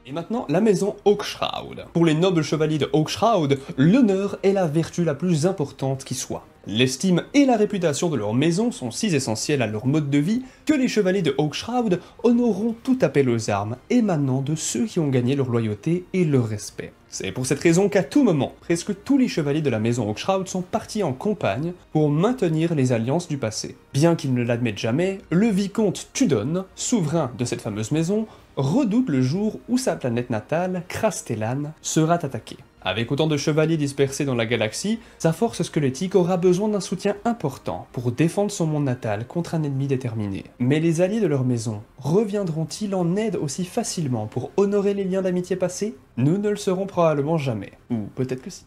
Et maintenant, la maison Oakshroud. Pour les nobles chevaliers de Hawkshroud, l'honneur est la vertu la plus importante qui soit. L'estime et la réputation de leur maison sont si essentielles à leur mode de vie que les chevaliers de Oakshroud honoreront tout appel aux armes émanant de ceux qui ont gagné leur loyauté et leur respect. C'est pour cette raison qu'à tout moment, presque tous les chevaliers de la maison Oakshroud sont partis en campagne pour maintenir les alliances du passé. Bien qu'ils ne l'admettent jamais, le vicomte Tudon, souverain de cette fameuse maison, redoute le jour où sa planète natale, Crastellan, sera attaquée. Avec autant de chevaliers dispersés dans la galaxie, sa force squelettique aura besoin d'un soutien important pour défendre son monde natal contre un ennemi déterminé. Mais les alliés de leur maison reviendront-ils en aide aussi facilement pour honorer les liens d'amitié passés Nous ne le serons probablement jamais. Ou peut-être que si.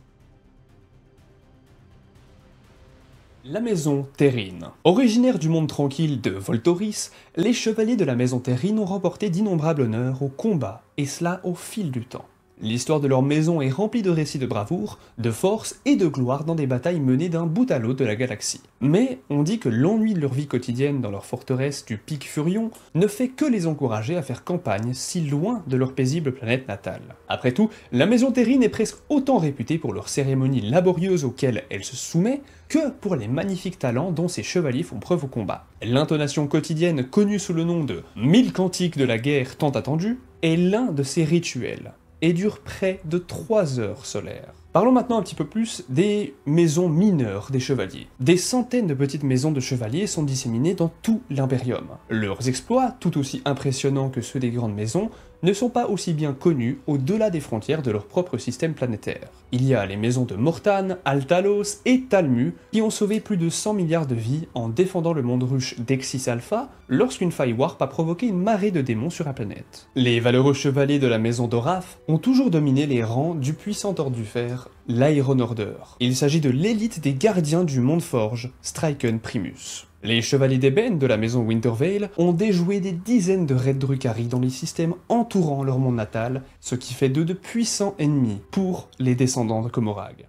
La maison Terrine. Originaire du monde tranquille de Voltoris, les chevaliers de la maison Terrine ont remporté d'innombrables honneurs au combat, et cela au fil du temps. L'histoire de leur maison est remplie de récits de bravoure, de force et de gloire dans des batailles menées d'un bout à l'autre de la galaxie. Mais on dit que l'ennui de leur vie quotidienne dans leur forteresse du pic Furion ne fait que les encourager à faire campagne si loin de leur paisible planète natale. Après tout, la maison terrine est presque autant réputée pour leurs cérémonies laborieuses auxquelles elle se soumet que pour les magnifiques talents dont ces chevaliers font preuve au combat. L'intonation quotidienne connue sous le nom de mille cantiques de la guerre tant attendue est l'un de ces rituels, et dure près de 3 heures solaires. Parlons maintenant un petit peu plus des maisons mineures des chevaliers. Des centaines de petites maisons de chevaliers sont disséminées dans tout l'Imperium. Leurs exploits, tout aussi impressionnants que ceux des grandes maisons, ne sont pas aussi bien connus au-delà des frontières de leur propre système planétaire. Il y a les maisons de Mortan, Altalos et Talmu qui ont sauvé plus de 100 milliards de vies en défendant le monde ruche d'Exis Alpha lorsqu'une faille warp a provoqué une marée de démons sur la planète. Les valeureux chevaliers de la maison d'Oraf ont toujours dominé les rangs du puissant or du fer l'Iron Order. Il s'agit de l'élite des gardiens du monde forge, Striken Primus. Les chevaliers d'ébène de la maison Wintervale ont déjoué des dizaines de raids Drukhari dans les systèmes entourant leur monde natal, ce qui fait d'eux de puissants ennemis pour les descendants de Komorag.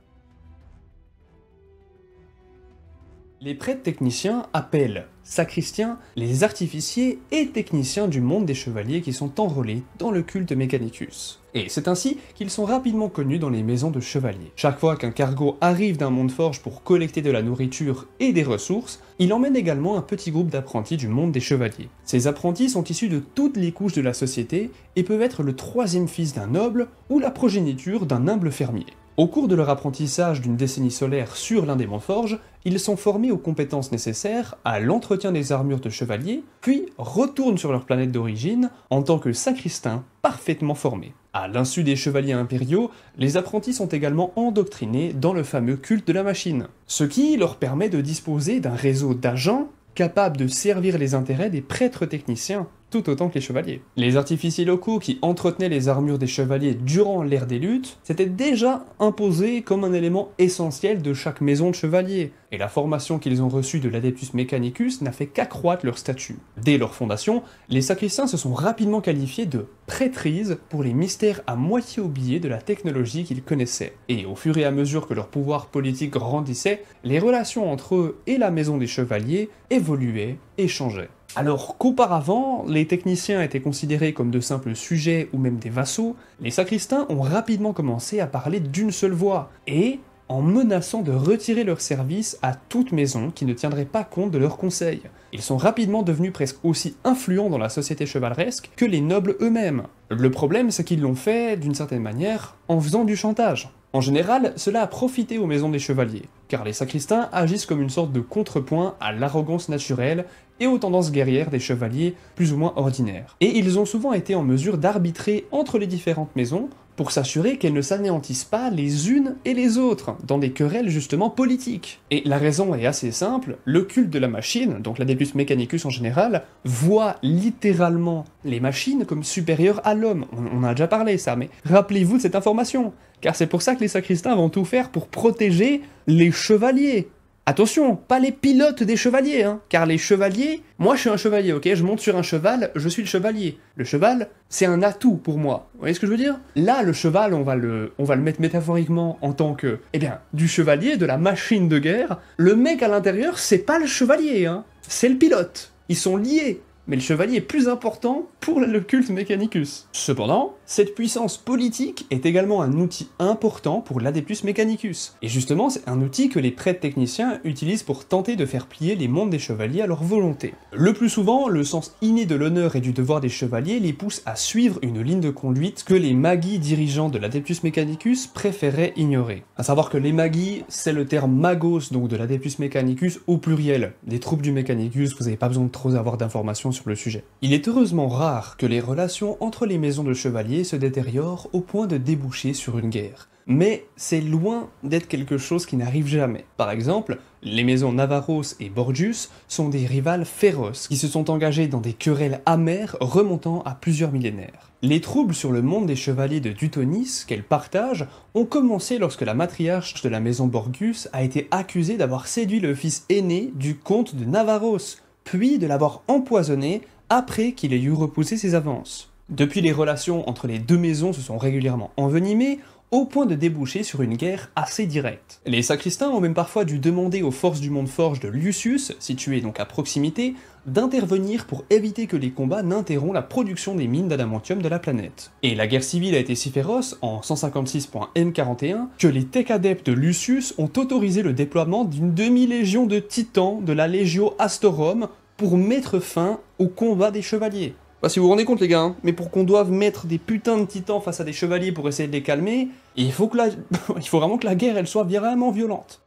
Les prêtres techniciens appellent sacristiens, les artificiers et techniciens du monde des chevaliers qui sont enrôlés dans le culte Mechanicus. Et c'est ainsi qu'ils sont rapidement connus dans les maisons de chevaliers. Chaque fois qu'un cargo arrive d'un monde forge pour collecter de la nourriture et des ressources, il emmène également un petit groupe d'apprentis du monde des chevaliers. Ces apprentis sont issus de toutes les couches de la société et peuvent être le troisième fils d'un noble ou la progéniture d'un humble fermier. Au cours de leur apprentissage d'une décennie solaire sur l'un des Montforges, ils sont formés aux compétences nécessaires à l'entretien des armures de chevaliers, puis retournent sur leur planète d'origine en tant que sacristains parfaitement formés. À l'insu des chevaliers impériaux, les apprentis sont également endoctrinés dans le fameux culte de la machine, ce qui leur permet de disposer d'un réseau d'agents capables de servir les intérêts des prêtres techniciens tout autant que les chevaliers. Les artificiers locaux qui entretenaient les armures des chevaliers durant l'ère des luttes s'étaient déjà imposés comme un élément essentiel de chaque maison de chevalier, et la formation qu'ils ont reçue de l'Adeptus Mechanicus n'a fait qu'accroître leur statut. Dès leur fondation, les sacristains se sont rapidement qualifiés de prêtrises pour les mystères à moitié oubliés de la technologie qu'ils connaissaient, et au fur et à mesure que leur pouvoir politique grandissait, les relations entre eux et la maison des chevaliers évoluaient et changeaient. Alors qu'auparavant, les techniciens étaient considérés comme de simples sujets ou même des vassaux, les sacristains ont rapidement commencé à parler d'une seule voix, et en menaçant de retirer leur service à toute maison qui ne tiendrait pas compte de leurs conseils. Ils sont rapidement devenus presque aussi influents dans la société chevaleresque que les nobles eux-mêmes. Le problème, c'est qu'ils l'ont fait, d'une certaine manière, en faisant du chantage. En général, cela a profité aux maisons des chevaliers, car les sacristains agissent comme une sorte de contrepoint à l'arrogance naturelle et aux tendances guerrières des chevaliers plus ou moins ordinaires. Et ils ont souvent été en mesure d'arbitrer entre les différentes maisons pour s'assurer qu'elles ne s'anéantissent pas les unes et les autres dans des querelles justement politiques. Et la raison est assez simple, le culte de la machine, donc la Deus Mechanicus en général, voit littéralement les machines comme supérieures à l'homme. On, a déjà parlé ça, mais rappelez-vous de cette information, car c'est pour ça que les sacristains vont tout faire pour protéger les chevaliers Attention, pas les pilotes des chevaliers, hein, car les chevaliers, moi je suis un chevalier, ok, je monte sur un cheval, je suis le chevalier. Le cheval, c'est un atout pour moi. Vous voyez ce que je veux dire Là, le cheval, on va le, on va le mettre métaphoriquement en tant que, eh bien, du chevalier, de la machine de guerre. Le mec à l'intérieur, c'est pas le chevalier, hein, c'est le pilote. Ils sont liés mais le chevalier est plus important pour le culte Mechanicus. Cependant, cette puissance politique est également un outil important pour l'Adeptus Mechanicus, et justement c'est un outil que les prêtres techniciens utilisent pour tenter de faire plier les mondes des chevaliers à leur volonté. Le plus souvent, le sens inné de l'honneur et du devoir des chevaliers les pousse à suivre une ligne de conduite que les magis dirigeants de l'Adeptus Mechanicus préféraient ignorer. À savoir que les magis, c'est le terme magos donc de l'Adeptus Mechanicus au pluriel. Des troupes du Mechanicus, vous n'avez pas besoin de trop avoir d'informations sur le sujet. Il est heureusement rare que les relations entre les maisons de chevaliers se détériorent au point de déboucher sur une guerre. Mais c'est loin d'être quelque chose qui n'arrive jamais. Par exemple, les maisons Navarros et Borgius sont des rivales féroces qui se sont engagées dans des querelles amères remontant à plusieurs millénaires. Les troubles sur le monde des chevaliers de Dutonis qu'elles partagent ont commencé lorsque la matriarche de la maison Borgius a été accusée d'avoir séduit le fils aîné du comte de Navarros, puis de l'avoir empoisonné après qu'il ait eu repoussé ses avances. Depuis, les relations entre les deux maisons se sont régulièrement envenimées, au point de déboucher sur une guerre assez directe. Les sacristains ont même parfois dû demander aux forces du monde-forge de Lucius, situé donc à proximité, d'intervenir pour éviter que les combats n'interrompent la production des mines d'adamantium de la planète. Et la guerre civile a été si féroce, en 156.m41, que les tech adeptes Lucius ont autorisé le déploiement d'une demi-légion de titans de la Légion Astorum pour mettre fin au combat des chevaliers. Bah si vous vous rendez compte les gars, hein, mais pour qu'on doive mettre des putains de titans face à des chevaliers pour essayer de les calmer, il faut que la... il faut vraiment que la guerre elle soit vraiment violente.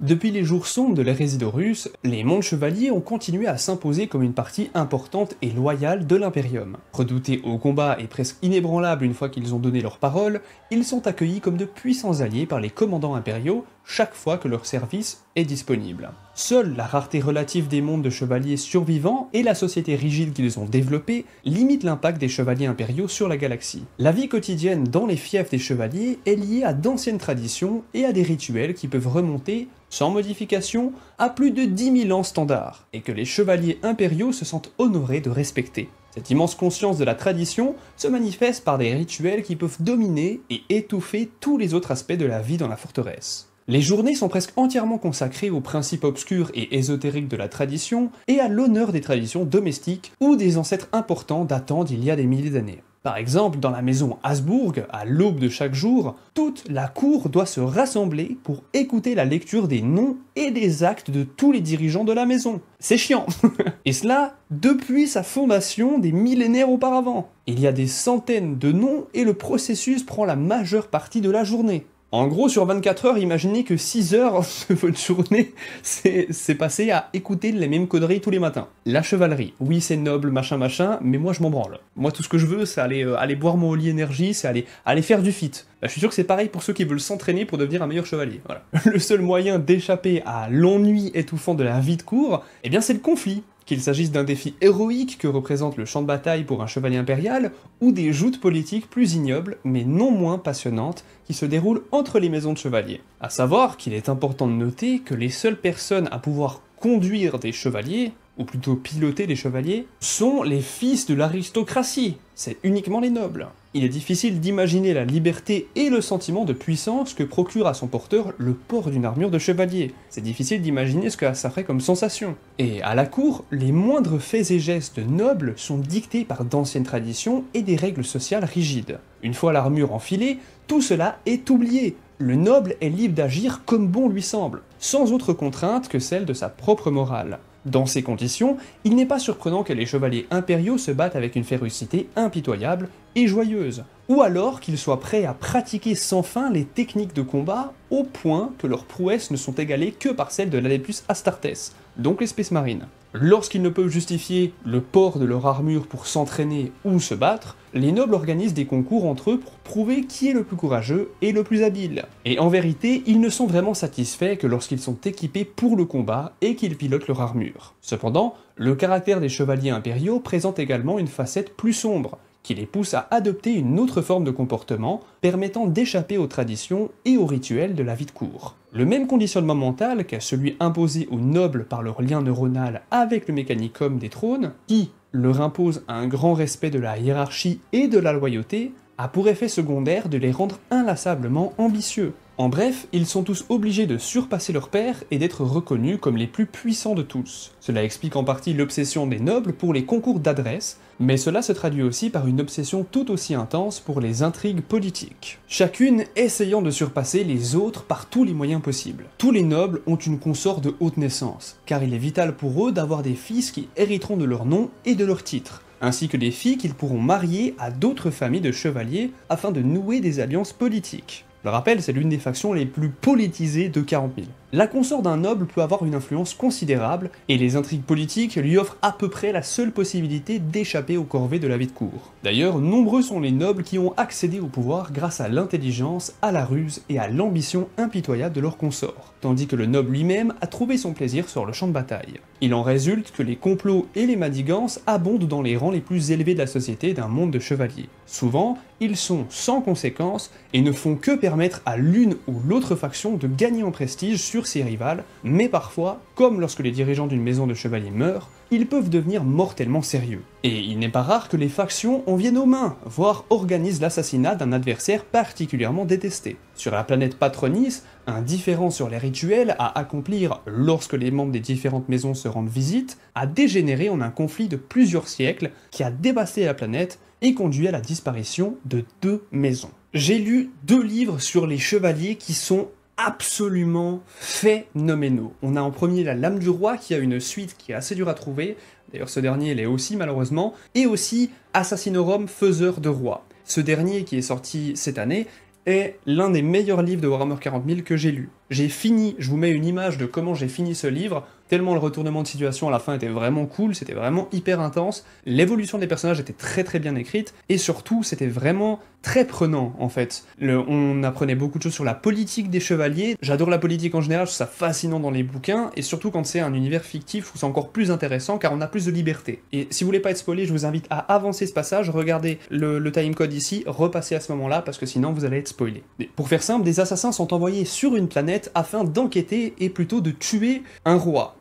Depuis les jours sombres de la russe, les mondes chevaliers ont continué à s'imposer comme une partie importante et loyale de l'Imperium. Redoutés au combat et presque inébranlables une fois qu'ils ont donné leur parole, ils sont accueillis comme de puissants alliés par les commandants impériaux chaque fois que leur service est disponible. Seule la rareté relative des mondes de chevaliers survivants et la société rigide qu'ils ont développée limitent l'impact des chevaliers impériaux sur la galaxie. La vie quotidienne dans les fiefs des chevaliers est liée à d'anciennes traditions et à des rituels qui peuvent remonter, sans modification, à plus de 10 000 ans standard, et que les chevaliers impériaux se sentent honorés de respecter. Cette immense conscience de la tradition se manifeste par des rituels qui peuvent dominer et étouffer tous les autres aspects de la vie dans la forteresse. Les journées sont presque entièrement consacrées aux principes obscurs et ésotériques de la tradition et à l'honneur des traditions domestiques ou des ancêtres importants datant d'il y a des milliers d'années. Par exemple, dans la maison Habsbourg, à l'aube de chaque jour, toute la cour doit se rassembler pour écouter la lecture des noms et des actes de tous les dirigeants de la maison. C'est chiant Et cela depuis sa fondation des millénaires auparavant. Il y a des centaines de noms et le processus prend la majeure partie de la journée. En gros, sur 24 heures, imaginez que 6 heures de votre journée c'est passé à écouter les mêmes conneries tous les matins. La chevalerie, oui c'est noble, machin machin, mais moi je m'en branle. Moi tout ce que je veux, c'est aller, euh, aller boire mon lit énergie, c'est aller, faire du fit. Bah, je suis sûr que c'est pareil pour ceux qui veulent s'entraîner pour devenir un meilleur chevalier. Voilà. Le seul moyen d'échapper à l'ennui étouffant de la vie de cour, eh bien c'est le conflit. Qu'il s'agisse d'un défi héroïque que représente le champ de bataille pour un chevalier impérial, ou des joutes politiques plus ignobles, mais non moins passionnantes, qui se déroulent entre les maisons de chevaliers. A savoir qu'il est important de noter que les seules personnes à pouvoir conduire des chevaliers ou plutôt piloter les chevaliers, sont les fils de l'aristocratie, c'est uniquement les nobles. Il est difficile d'imaginer la liberté et le sentiment de puissance que procure à son porteur le port d'une armure de chevalier. C'est difficile d'imaginer ce que ça ferait comme sensation. Et à la cour, les moindres faits et gestes nobles sont dictés par d'anciennes traditions et des règles sociales rigides. Une fois l'armure enfilée, tout cela est oublié, le noble est libre d'agir comme bon lui semble, sans autre contrainte que celle de sa propre morale. Dans ces conditions, il n'est pas surprenant que les chevaliers impériaux se battent avec une férocité impitoyable et joyeuse, ou alors qu'ils soient prêts à pratiquer sans fin les techniques de combat au point que leurs prouesses ne sont égalées que par celles de l'Adeptus Astartes, donc l'espèce marine. Lorsqu'ils ne peuvent justifier le port de leur armure pour s'entraîner ou se battre, les nobles organisent des concours entre eux pour prouver qui est le plus courageux et le plus habile. Et en vérité, ils ne sont vraiment satisfaits que lorsqu'ils sont équipés pour le combat et qu'ils pilotent leur armure. Cependant, le caractère des chevaliers impériaux présente également une facette plus sombre, qui les pousse à adopter une autre forme de comportement permettant d'échapper aux traditions et aux rituels de la vie de cour. Le même conditionnement mental qu'à celui imposé aux nobles par leur lien neuronal avec le mécanicum des trônes, qui leur impose un grand respect de la hiérarchie et de la loyauté, a pour effet secondaire de les rendre inlassablement ambitieux. En bref, ils sont tous obligés de surpasser leur père et d'être reconnus comme les plus puissants de tous. Cela explique en partie l'obsession des nobles pour les concours d'adresse, mais cela se traduit aussi par une obsession tout aussi intense pour les intrigues politiques. Chacune essayant de surpasser les autres par tous les moyens possibles. Tous les nobles ont une consort de haute naissance, car il est vital pour eux d'avoir des fils qui hériteront de leur nom et de leur titre ainsi que des filles qu'ils pourront marier à d'autres familles de chevaliers afin de nouer des alliances politiques le rappel, c'est l'une des factions les plus politisées de 40 000 la consort d'un noble peut avoir une influence considérable, et les intrigues politiques lui offrent à peu près la seule possibilité d'échapper aux corvées de la vie de cour. D'ailleurs, nombreux sont les nobles qui ont accédé au pouvoir grâce à l'intelligence, à la ruse et à l'ambition impitoyable de leur consort, tandis que le noble lui-même a trouvé son plaisir sur le champ de bataille. Il en résulte que les complots et les madigances abondent dans les rangs les plus élevés de la société d'un monde de chevaliers. Souvent, ils sont sans conséquence et ne font que permettre à l'une ou l'autre faction de gagner en prestige sur ses rivales, mais parfois, comme lorsque les dirigeants d'une maison de chevaliers meurent, ils peuvent devenir mortellement sérieux. Et il n'est pas rare que les factions en viennent aux mains, voire organisent l'assassinat d'un adversaire particulièrement détesté. Sur la planète Patronis, un différend sur les rituels à accomplir lorsque les membres des différentes maisons se rendent visite a dégénéré en un conflit de plusieurs siècles qui a dévasté la planète et conduit à la disparition de deux maisons. J'ai lu deux livres sur les chevaliers qui sont absolument phénoménaux. On a en premier La Lame du Roi, qui a une suite qui est assez dure à trouver, d'ailleurs ce dernier l'est aussi malheureusement, et aussi Assassinorum, Faiseur de Roi. Ce dernier qui est sorti cette année est l'un des meilleurs livres de Warhammer 40 que j'ai lu. J'ai fini, je vous mets une image de comment j'ai fini ce livre, tellement le retournement de situation à la fin était vraiment cool, c'était vraiment hyper intense, l'évolution des personnages était très très bien écrite, et surtout c'était vraiment très prenant en fait. Le, on apprenait beaucoup de choses sur la politique des chevaliers, j'adore la politique en général, je trouve ça fascinant dans les bouquins, et surtout quand c'est un univers fictif, où c'est encore plus intéressant car on a plus de liberté. Et si vous voulez pas être spoilé, je vous invite à avancer ce passage, regardez le, le timecode ici, repassez à ce moment-là parce que sinon vous allez être spoilé. pour faire simple, des assassins sont envoyés sur une planète afin d'enquêter et plutôt de tuer un roi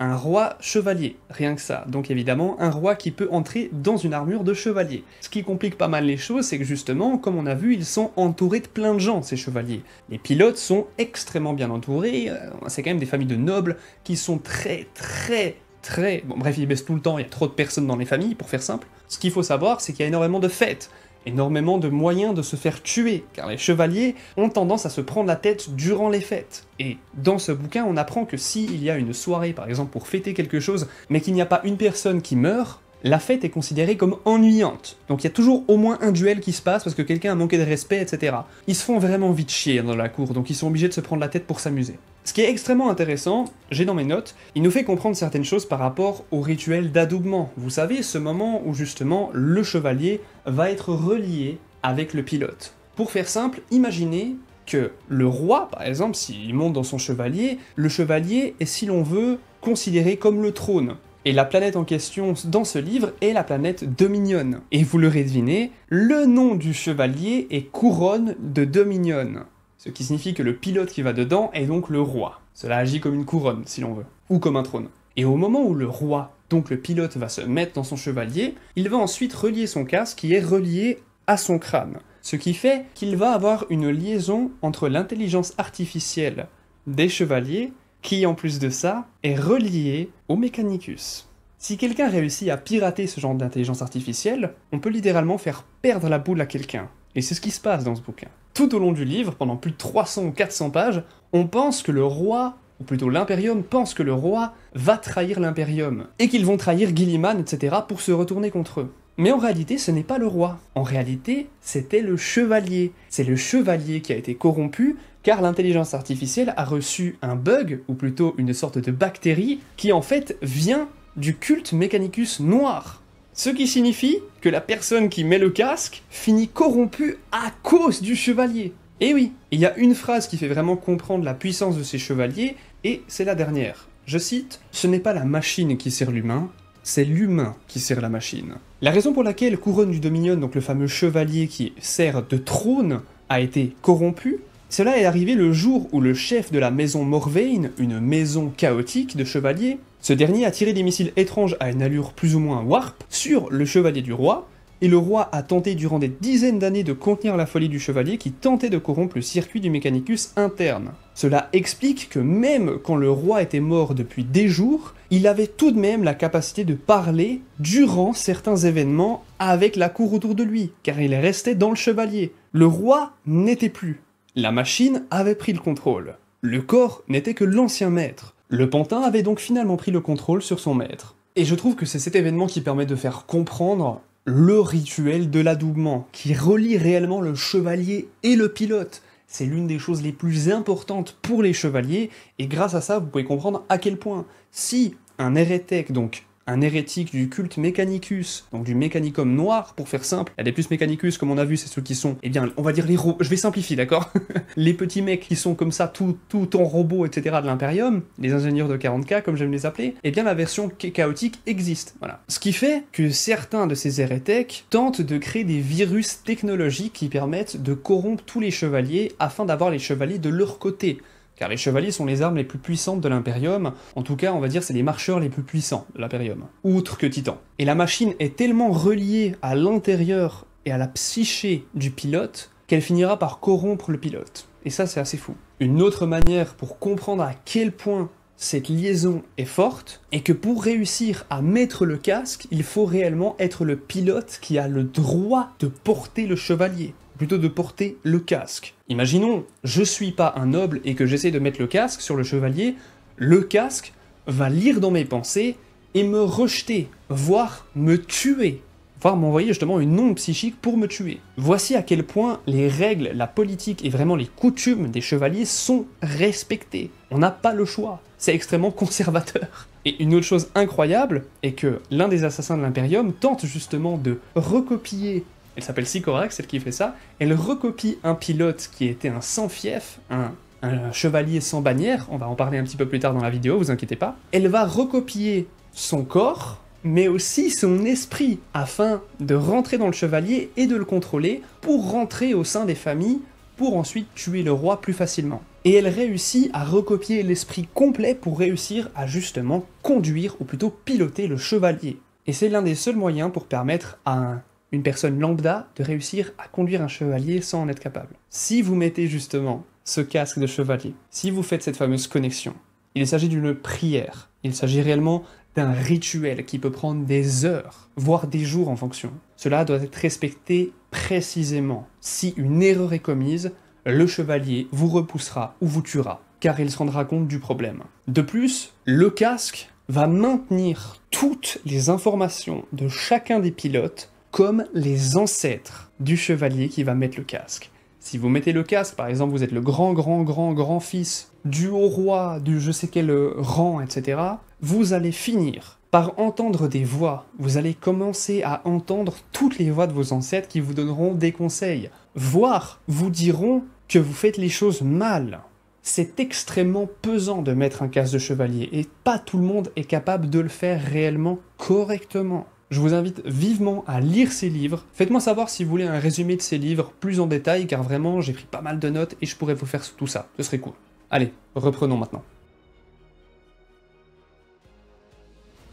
un roi chevalier, rien que ça. Donc évidemment, un roi qui peut entrer dans une armure de chevalier. Ce qui complique pas mal les choses, c'est que justement, comme on a vu, ils sont entourés de plein de gens, ces chevaliers. Les pilotes sont extrêmement bien entourés, euh, c'est quand même des familles de nobles qui sont très très très... Bon bref, ils baissent tout le temps, il y a trop de personnes dans les familles, pour faire simple. Ce qu'il faut savoir, c'est qu'il y a énormément de fêtes énormément de moyens de se faire tuer, car les chevaliers ont tendance à se prendre la tête durant les fêtes. Et dans ce bouquin, on apprend que s'il il y a une soirée, par exemple, pour fêter quelque chose, mais qu'il n'y a pas une personne qui meurt, la fête est considérée comme ennuyante. Donc il y a toujours au moins un duel qui se passe parce que quelqu'un a manqué de respect, etc. Ils se font vraiment vite chier dans la cour, donc ils sont obligés de se prendre la tête pour s'amuser. Ce qui est extrêmement intéressant, j'ai dans mes notes, il nous fait comprendre certaines choses par rapport au rituel d'adoubement. Vous savez, ce moment où justement le chevalier va être relié avec le pilote. Pour faire simple, imaginez que le roi, par exemple, s'il monte dans son chevalier, le chevalier est, si l'on veut, considéré comme le trône. Et la planète en question dans ce livre est la planète Dominion. Et vous l'aurez deviné, le nom du chevalier est couronne de Dominion ce qui signifie que le pilote qui va dedans est donc le roi. Cela agit comme une couronne, si l'on veut, ou comme un trône. Et au moment où le roi, donc le pilote, va se mettre dans son chevalier, il va ensuite relier son casque qui est relié à son crâne. Ce qui fait qu'il va avoir une liaison entre l'intelligence artificielle des chevaliers, qui en plus de ça est reliée au Mechanicus. Si quelqu'un réussit à pirater ce genre d'intelligence artificielle, on peut littéralement faire perdre la boule à quelqu'un. Et c'est ce qui se passe dans ce bouquin. Tout au long du livre, pendant plus de 300 ou 400 pages, on pense que le roi, ou plutôt l'impérium pense que le roi va trahir l'impérium et qu'ils vont trahir Gilliman, etc., pour se retourner contre eux. Mais en réalité, ce n'est pas le roi. En réalité, c'était le chevalier. C'est le chevalier qui a été corrompu, car l'intelligence artificielle a reçu un bug, ou plutôt une sorte de bactérie, qui en fait vient du culte Mechanicus noir. Ce qui signifie que la personne qui met le casque finit corrompue à cause du chevalier. Et eh oui, il y a une phrase qui fait vraiment comprendre la puissance de ces chevaliers, et c'est la dernière. Je cite, Ce n'est pas la machine qui sert l'humain, c'est l'humain qui sert la machine. La raison pour laquelle Couronne du Dominion, donc le fameux chevalier qui sert de trône, a été corrompu, cela est arrivé le jour où le chef de la maison Morvain, une maison chaotique de chevaliers, ce dernier a tiré des missiles étranges à une allure plus ou moins warp sur le chevalier du roi, et le roi a tenté durant des dizaines d'années de contenir la folie du chevalier qui tentait de corrompre le circuit du mécanicus interne. Cela explique que même quand le roi était mort depuis des jours, il avait tout de même la capacité de parler durant certains événements avec la cour autour de lui, car il restait dans le chevalier. Le roi n'était plus. La machine avait pris le contrôle. Le corps n'était que l'ancien maître. Le pantin avait donc finalement pris le contrôle sur son maître. Et je trouve que c'est cet événement qui permet de faire comprendre le rituel de l'adoubement, qui relie réellement le chevalier et le pilote. C'est l'une des choses les plus importantes pour les chevaliers, et grâce à ça, vous pouvez comprendre à quel point, si un hérétique, donc un hérétique du culte Mechanicus, donc du Mechanicum noir pour faire simple. il y a des plus Mechanicus, comme on a vu, c'est ceux qui sont, eh bien, on va dire les robots. Je vais simplifier, d'accord Les petits mecs qui sont comme ça, tout, tout en robot, etc. de l'Imperium, les ingénieurs de 40K, comme j'aime les appeler, eh bien, la version chaotique existe. Voilà. Ce qui fait que certains de ces hérétiques tentent de créer des virus technologiques qui permettent de corrompre tous les chevaliers afin d'avoir les chevaliers de leur côté car les chevaliers sont les armes les plus puissantes de l'Imperium, en tout cas on va dire c'est les marcheurs les plus puissants de l'Imperium, outre que Titan. Et la machine est tellement reliée à l'intérieur et à la psyché du pilote qu'elle finira par corrompre le pilote. Et ça c'est assez fou. Une autre manière pour comprendre à quel point cette liaison est forte est que pour réussir à mettre le casque, il faut réellement être le pilote qui a le droit de porter le chevalier plutôt de porter le casque. Imaginons, je suis pas un noble et que j'essaie de mettre le casque sur le chevalier, le casque va lire dans mes pensées et me rejeter, voire me tuer, voire m'envoyer justement une onde psychique pour me tuer. Voici à quel point les règles, la politique et vraiment les coutumes des chevaliers sont respectées. On n'a pas le choix, c'est extrêmement conservateur. Et une autre chose incroyable est que l'un des assassins de l'Imperium tente justement de recopier elle s'appelle Sikorak, celle qui fait ça, elle recopie un pilote qui était un sans fief, un, un chevalier sans bannière, on va en parler un petit peu plus tard dans la vidéo, vous inquiétez pas. Elle va recopier son corps, mais aussi son esprit, afin de rentrer dans le chevalier et de le contrôler pour rentrer au sein des familles, pour ensuite tuer le roi plus facilement. Et elle réussit à recopier l'esprit complet pour réussir à justement conduire, ou plutôt piloter le chevalier. Et c'est l'un des seuls moyens pour permettre à un une personne lambda de réussir à conduire un chevalier sans en être capable. Si vous mettez justement ce casque de chevalier, si vous faites cette fameuse connexion, il s'agit d'une prière, il s'agit réellement d'un rituel qui peut prendre des heures, voire des jours en fonction. Cela doit être respecté précisément. Si une erreur est commise, le chevalier vous repoussera ou vous tuera, car il se rendra compte du problème. De plus, le casque va maintenir toutes les informations de chacun des pilotes comme les ancêtres du chevalier qui va mettre le casque. Si vous mettez le casque, par exemple, vous êtes le grand, grand, grand, grand fils du haut roi, du je sais quel euh, rang, etc., vous allez finir par entendre des voix. Vous allez commencer à entendre toutes les voix de vos ancêtres qui vous donneront des conseils, voire vous diront que vous faites les choses mal. C'est extrêmement pesant de mettre un casque de chevalier et pas tout le monde est capable de le faire réellement correctement. Je vous invite vivement à lire ces livres. Faites-moi savoir si vous voulez un résumé de ces livres plus en détail, car vraiment, j'ai pris pas mal de notes et je pourrais vous faire tout ça. Ce serait cool. Allez, reprenons maintenant.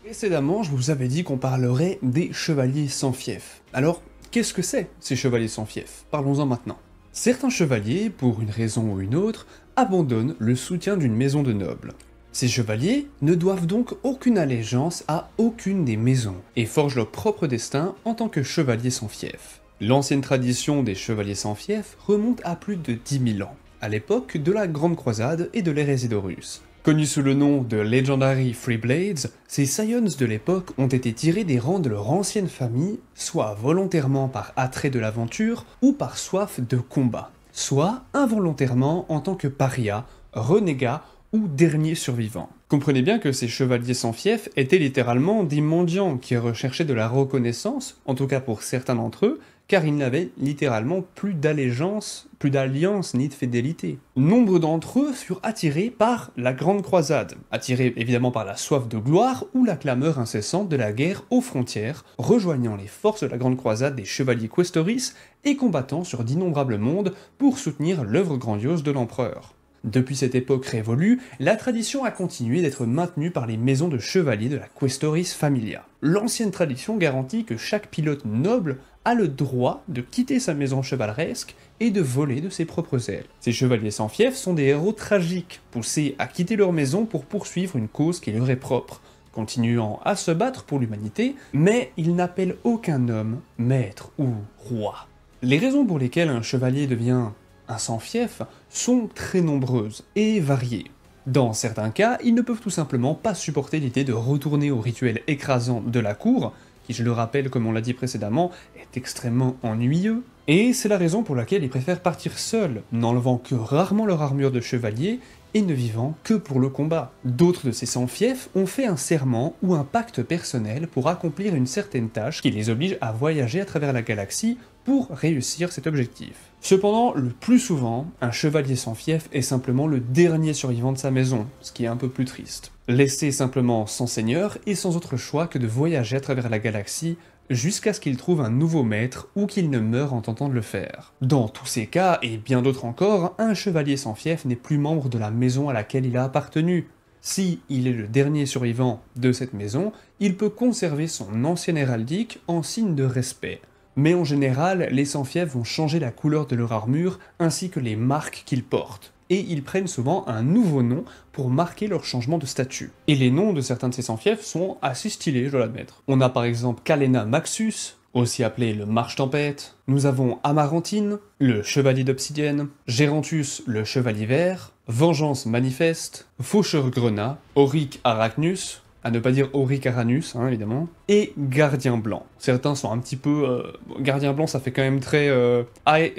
Précédemment, je vous avais dit qu'on parlerait des chevaliers sans fief. Alors, qu'est-ce que c'est, ces chevaliers sans fief Parlons-en maintenant. Certains chevaliers, pour une raison ou une autre, abandonnent le soutien d'une maison de nobles, ces chevaliers ne doivent donc aucune allégeance à aucune des maisons et forgent leur propre destin en tant que chevaliers sans fief. L'ancienne tradition des chevaliers sans fief remonte à plus de 10 000 ans, à l'époque de la Grande Croisade et de l'hérésie russe. Connus sous le nom de Legendary Free Blades, ces Scions de l'époque ont été tirés des rangs de leur ancienne famille, soit volontairement par attrait de l'aventure ou par soif de combat, soit involontairement en tant que paria, renégat dernier survivant. Comprenez bien que ces chevaliers sans fief étaient littéralement des mendiants qui recherchaient de la reconnaissance, en tout cas pour certains d'entre eux, car ils n'avaient littéralement plus d'allégeance, plus d'alliance ni de fidélité. Nombre d'entre eux furent attirés par la Grande Croisade, attirés évidemment par la soif de gloire ou la clameur incessante de la guerre aux frontières, rejoignant les forces de la Grande Croisade des chevaliers Questoris et combattant sur d'innombrables mondes pour soutenir l'œuvre grandiose de l'empereur. Depuis cette époque révolue, la tradition a continué d'être maintenue par les maisons de chevaliers de la Questoris Familia. L'ancienne tradition garantit que chaque pilote noble a le droit de quitter sa maison chevaleresque et de voler de ses propres ailes. Ces chevaliers sans fief sont des héros tragiques, poussés à quitter leur maison pour poursuivre une cause qui leur est propre, continuant à se battre pour l'humanité, mais ils n'appellent aucun homme maître ou roi. Les raisons pour lesquelles un chevalier devient un sans fief sont très nombreuses et variées. Dans certains cas, ils ne peuvent tout simplement pas supporter l'idée de retourner au rituel écrasant de la cour, qui je le rappelle comme on l'a dit précédemment, est extrêmement ennuyeux, et c'est la raison pour laquelle ils préfèrent partir seuls, n'enlevant que rarement leur armure de chevalier et ne vivant que pour le combat. D'autres de ces sans-fiefs ont fait un serment ou un pacte personnel pour accomplir une certaine tâche qui les oblige à voyager à travers la galaxie pour réussir cet objectif. Cependant, le plus souvent, un chevalier sans fief est simplement le dernier survivant de sa maison, ce qui est un peu plus triste. Laissé simplement sans seigneur et sans autre choix que de voyager à travers la galaxie jusqu'à ce qu'il trouve un nouveau maître ou qu'il ne meure en tentant de le faire. Dans tous ces cas, et bien d'autres encore, un chevalier sans fief n'est plus membre de la maison à laquelle il a appartenu. Si il est le dernier survivant de cette maison, il peut conserver son ancien héraldique en signe de respect mais en général, les sans-fièvres vont changer la couleur de leur armure ainsi que les marques qu'ils portent. Et ils prennent souvent un nouveau nom pour marquer leur changement de statut. Et les noms de certains de ces sans-fiefs sont assez stylés, je dois l'admettre. On a par exemple Kalena Maxus, aussi appelé le Marche-Tempête. Nous avons Amarantine, le Chevalier d'Obsidienne, Gérantus, le Chevalier Vert, Vengeance Manifeste, Faucheur Grenat, Auric Arachnus, à ne pas dire Auricaranus, hein, évidemment, et Gardien Blanc. Certains sont un petit peu... Euh, gardien Blanc, ça fait quand même très... Euh, I,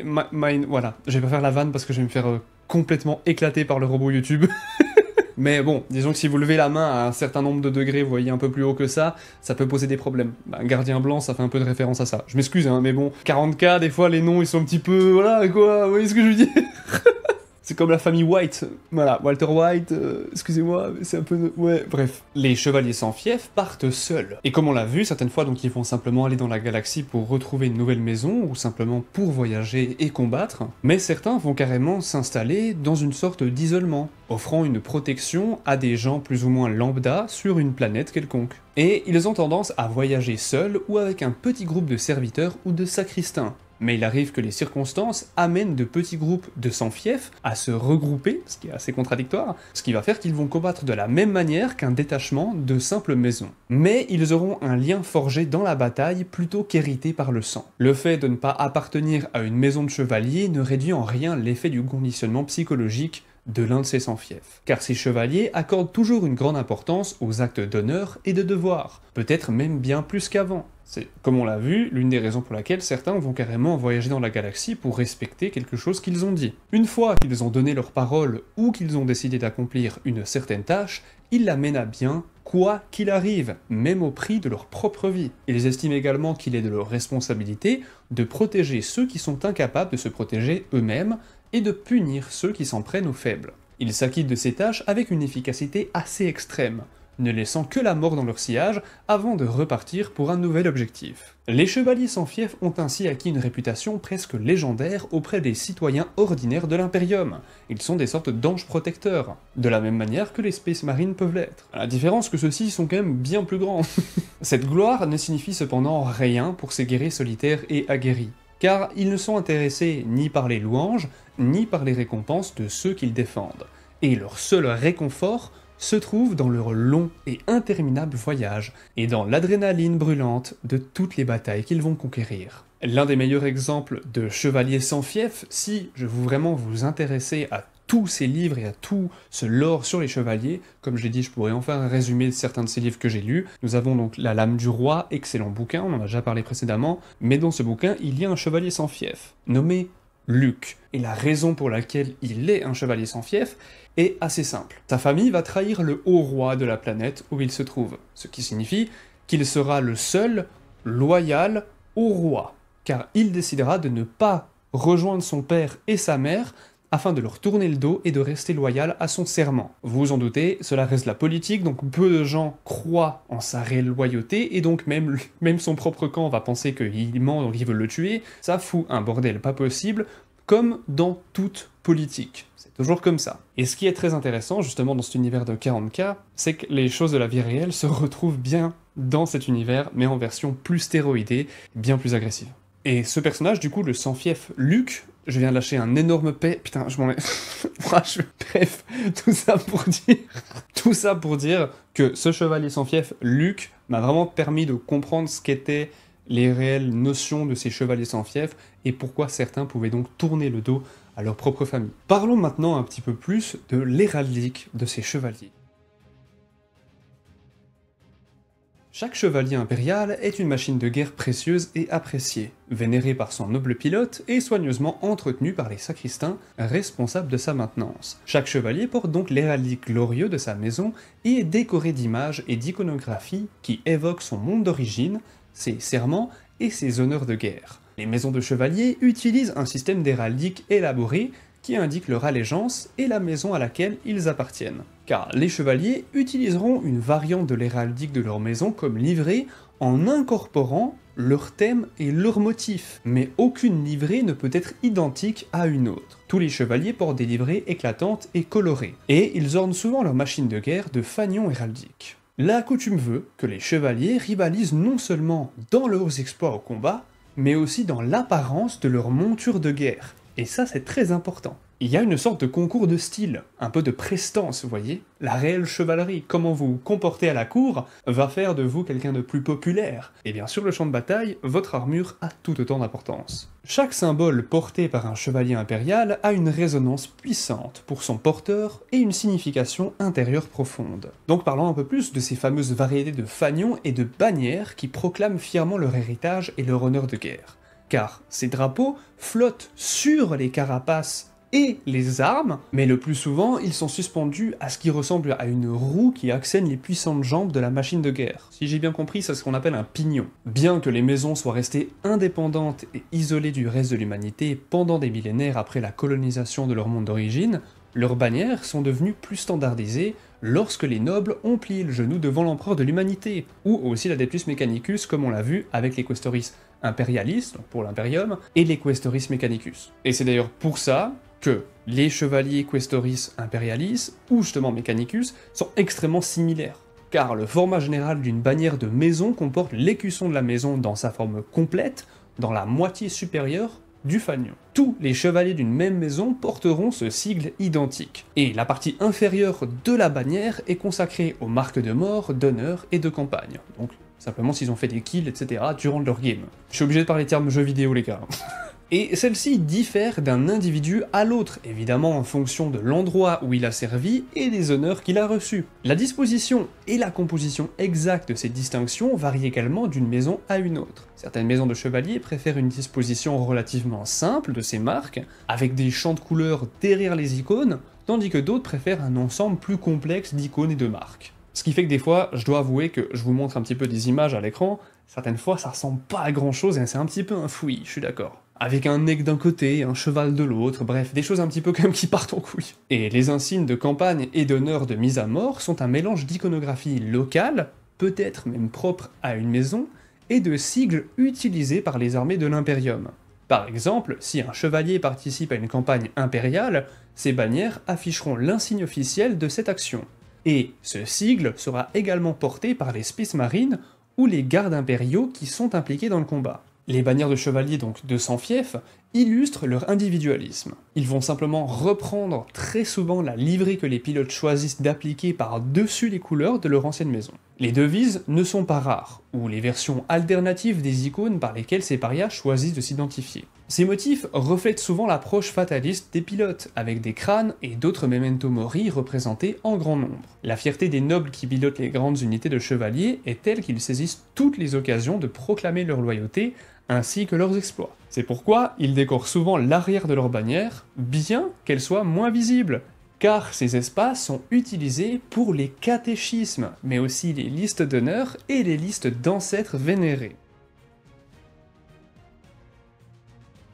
voilà, je vais pas faire la vanne parce que je vais me faire euh, complètement éclater par le robot YouTube. Mais bon, disons que si vous levez la main à un certain nombre de degrés, vous voyez un peu plus haut que ça, ça peut poser des problèmes. Bah, gardien blanc, ça fait un peu de référence à ça. Je m'excuse, hein, mais bon, 40K, des fois, les noms, ils sont un petit peu... Voilà, quoi, vous voyez ce que je veux dire C'est comme la famille White. Voilà, Walter White, euh, excusez-moi, c'est un peu... Ouais, bref. Les chevaliers sans fief partent seuls. Et comme on l'a vu, certaines fois, donc ils vont simplement aller dans la galaxie pour retrouver une nouvelle maison, ou simplement pour voyager et combattre. Mais certains vont carrément s'installer dans une sorte d'isolement, offrant une protection à des gens plus ou moins lambda sur une planète quelconque. Et ils ont tendance à voyager seuls ou avec un petit groupe de serviteurs ou de sacristains mais il arrive que les circonstances amènent de petits groupes de sans-fiefs à se regrouper, ce qui est assez contradictoire, ce qui va faire qu'ils vont combattre de la même manière qu'un détachement de simples maisons. Mais ils auront un lien forgé dans la bataille plutôt qu'hérité par le sang. Le fait de ne pas appartenir à une maison de chevalier ne réduit en rien l'effet du conditionnement psychologique de l'un de ses cent fiefs, car ces chevaliers accordent toujours une grande importance aux actes d'honneur et de devoir, peut-être même bien plus qu'avant. C'est, comme on l'a vu, l'une des raisons pour laquelle certains vont carrément voyager dans la galaxie pour respecter quelque chose qu'ils ont dit. Une fois qu'ils ont donné leur parole ou qu'ils ont décidé d'accomplir une certaine tâche, ils la mènent à bien quoi qu'il arrive, même au prix de leur propre vie. Ils estiment également qu'il est de leur responsabilité de protéger ceux qui sont incapables de se protéger eux-mêmes et de punir ceux qui s'en prennent aux faibles. Ils s'acquittent de ces tâches avec une efficacité assez extrême, ne laissant que la mort dans leur sillage avant de repartir pour un nouvel objectif. Les chevaliers sans fief ont ainsi acquis une réputation presque légendaire auprès des citoyens ordinaires de l'Imperium. Ils sont des sortes d'anges protecteurs, de la même manière que les Space Marines peuvent l'être. À la différence que ceux-ci sont quand même bien plus grands. Cette gloire ne signifie cependant rien pour ces guerriers solitaires et aguerris car ils ne sont intéressés ni par les louanges, ni par les récompenses de ceux qu'ils défendent, et leur seul réconfort se trouve dans leur long et interminable voyage, et dans l'adrénaline brûlante de toutes les batailles qu'ils vont conquérir. L'un des meilleurs exemples de chevaliers sans fief, si je vous vraiment vous intéresser à tous ces livres et à tout ce lore sur les chevaliers. Comme je l'ai dit, je pourrais enfin résumer certains de ces livres que j'ai lus. Nous avons donc La Lame du Roi, excellent bouquin, on en a déjà parlé précédemment, mais dans ce bouquin, il y a un chevalier sans fief, nommé Luc. Et la raison pour laquelle il est un chevalier sans fief est assez simple. Sa famille va trahir le haut roi de la planète où il se trouve, ce qui signifie qu'il sera le seul loyal au roi, car il décidera de ne pas rejoindre son père et sa mère afin de leur tourner le dos et de rester loyal à son serment. Vous vous en doutez, cela reste la politique, donc peu de gens croient en sa réelle loyauté, et donc même, même son propre camp va penser qu'il ment, donc ils veulent le tuer, ça fout un bordel pas possible, comme dans toute politique. C'est toujours comme ça. Et ce qui est très intéressant, justement, dans cet univers de 40K, c'est que les choses de la vie réelle se retrouvent bien dans cet univers, mais en version plus stéroïdée, bien plus agressive. Et ce personnage, du coup, le sans-fief Luc, je viens de lâcher un énorme paix. Putain, je m'en vais. Bref, tout ça pour dire... tout ça pour dire que ce chevalier sans fief, Luc, m'a vraiment permis de comprendre ce qu'étaient les réelles notions de ces chevaliers sans fief et pourquoi certains pouvaient donc tourner le dos à leur propre famille. Parlons maintenant un petit peu plus de l'héraldique de ces chevaliers. Chaque chevalier impérial est une machine de guerre précieuse et appréciée, vénérée par son noble pilote et soigneusement entretenue par les sacristains responsables de sa maintenance. Chaque chevalier porte donc l'héraldique glorieux de sa maison et est décoré d'images et d'iconographies qui évoquent son monde d'origine, ses serments et ses honneurs de guerre. Les maisons de chevaliers utilisent un système d'héraldique élaboré qui indique leur allégeance et la maison à laquelle ils appartiennent car les chevaliers utiliseront une variante de l'héraldique de leur maison comme livrée en incorporant leur thème et leur motif, mais aucune livrée ne peut être identique à une autre. Tous les chevaliers portent des livrées éclatantes et colorées, et ils ornent souvent leur machine de guerre de fanions héraldiques. La coutume veut que les chevaliers rivalisent non seulement dans leurs exploits au combat, mais aussi dans l'apparence de leur monture de guerre, et ça c'est très important il y a une sorte de concours de style, un peu de prestance, vous voyez La réelle chevalerie, comment vous comportez à la cour, va faire de vous quelqu'un de plus populaire. Et bien sur le champ de bataille, votre armure a tout autant d'importance. Chaque symbole porté par un chevalier impérial a une résonance puissante pour son porteur et une signification intérieure profonde. Donc parlons un peu plus de ces fameuses variétés de fanions et de bannières qui proclament fièrement leur héritage et leur honneur de guerre car ces drapeaux flottent sur les carapaces et les armes, mais le plus souvent, ils sont suspendus à ce qui ressemble à une roue qui accène les puissantes jambes de la machine de guerre. Si j'ai bien compris, c'est ce qu'on appelle un pignon. Bien que les maisons soient restées indépendantes et isolées du reste de l'humanité pendant des millénaires après la colonisation de leur monde d'origine, leurs bannières sont devenues plus standardisées lorsque les nobles ont plié le genou devant l'empereur de l'humanité, ou aussi l'Adeptus Mechanicus comme on l'a vu avec les Quaestoris impérialistes, pour l'Imperium, et les Quaestoris Mechanicus. Et c'est d'ailleurs pour ça que les chevaliers Questoris Imperialis ou justement Mechanicus sont extrêmement similaires, car le format général d'une bannière de maison comporte l'écusson de la maison dans sa forme complète, dans la moitié supérieure du fanion. Tous les chevaliers d'une même maison porteront ce sigle identique, et la partie inférieure de la bannière est consacrée aux marques de mort, d'honneur et de campagne, donc simplement s'ils ont fait des kills, etc. durant leur game. Je suis obligé de parler termes jeux vidéo les gars. et celle-ci diffère d'un individu à l'autre, évidemment en fonction de l'endroit où il a servi et des honneurs qu'il a reçus. La disposition et la composition exacte de ces distinctions varient également d'une maison à une autre. Certaines maisons de chevaliers préfèrent une disposition relativement simple de ces marques, avec des champs de couleurs derrière les icônes, tandis que d'autres préfèrent un ensemble plus complexe d'icônes et de marques. Ce qui fait que des fois, je dois avouer que je vous montre un petit peu des images à l'écran, certaines fois ça ressemble pas à grand chose et c'est un petit peu un fouillis, je suis d'accord avec un nec d'un côté, un cheval de l'autre, bref, des choses un petit peu comme qui partent en couille. Et les insignes de campagne et d'honneur de mise à mort sont un mélange d'iconographie locale, peut-être même propre à une maison, et de sigles utilisés par les armées de l'Impérium. Par exemple, si un chevalier participe à une campagne impériale, ses bannières afficheront l'insigne officiel de cette action. Et ce sigle sera également porté par les Space Marines ou les gardes impériaux qui sont impliqués dans le combat. Les bannières de chevaliers, donc de sans fief, illustrent leur individualisme. Ils vont simplement reprendre très souvent la livrée que les pilotes choisissent d'appliquer par-dessus les couleurs de leur ancienne maison. Les devises ne sont pas rares, ou les versions alternatives des icônes par lesquelles ces parias choisissent de s'identifier. Ces motifs reflètent souvent l'approche fataliste des pilotes, avec des crânes et d'autres memento mori représentés en grand nombre. La fierté des nobles qui pilotent les grandes unités de chevaliers est telle qu'ils saisissent toutes les occasions de proclamer leur loyauté ainsi que leurs exploits. C'est pourquoi ils décorent souvent l'arrière de leur bannière, bien qu'elle soit moins visible, car ces espaces sont utilisés pour les catéchismes, mais aussi les listes d'honneurs et les listes d'ancêtres vénérés.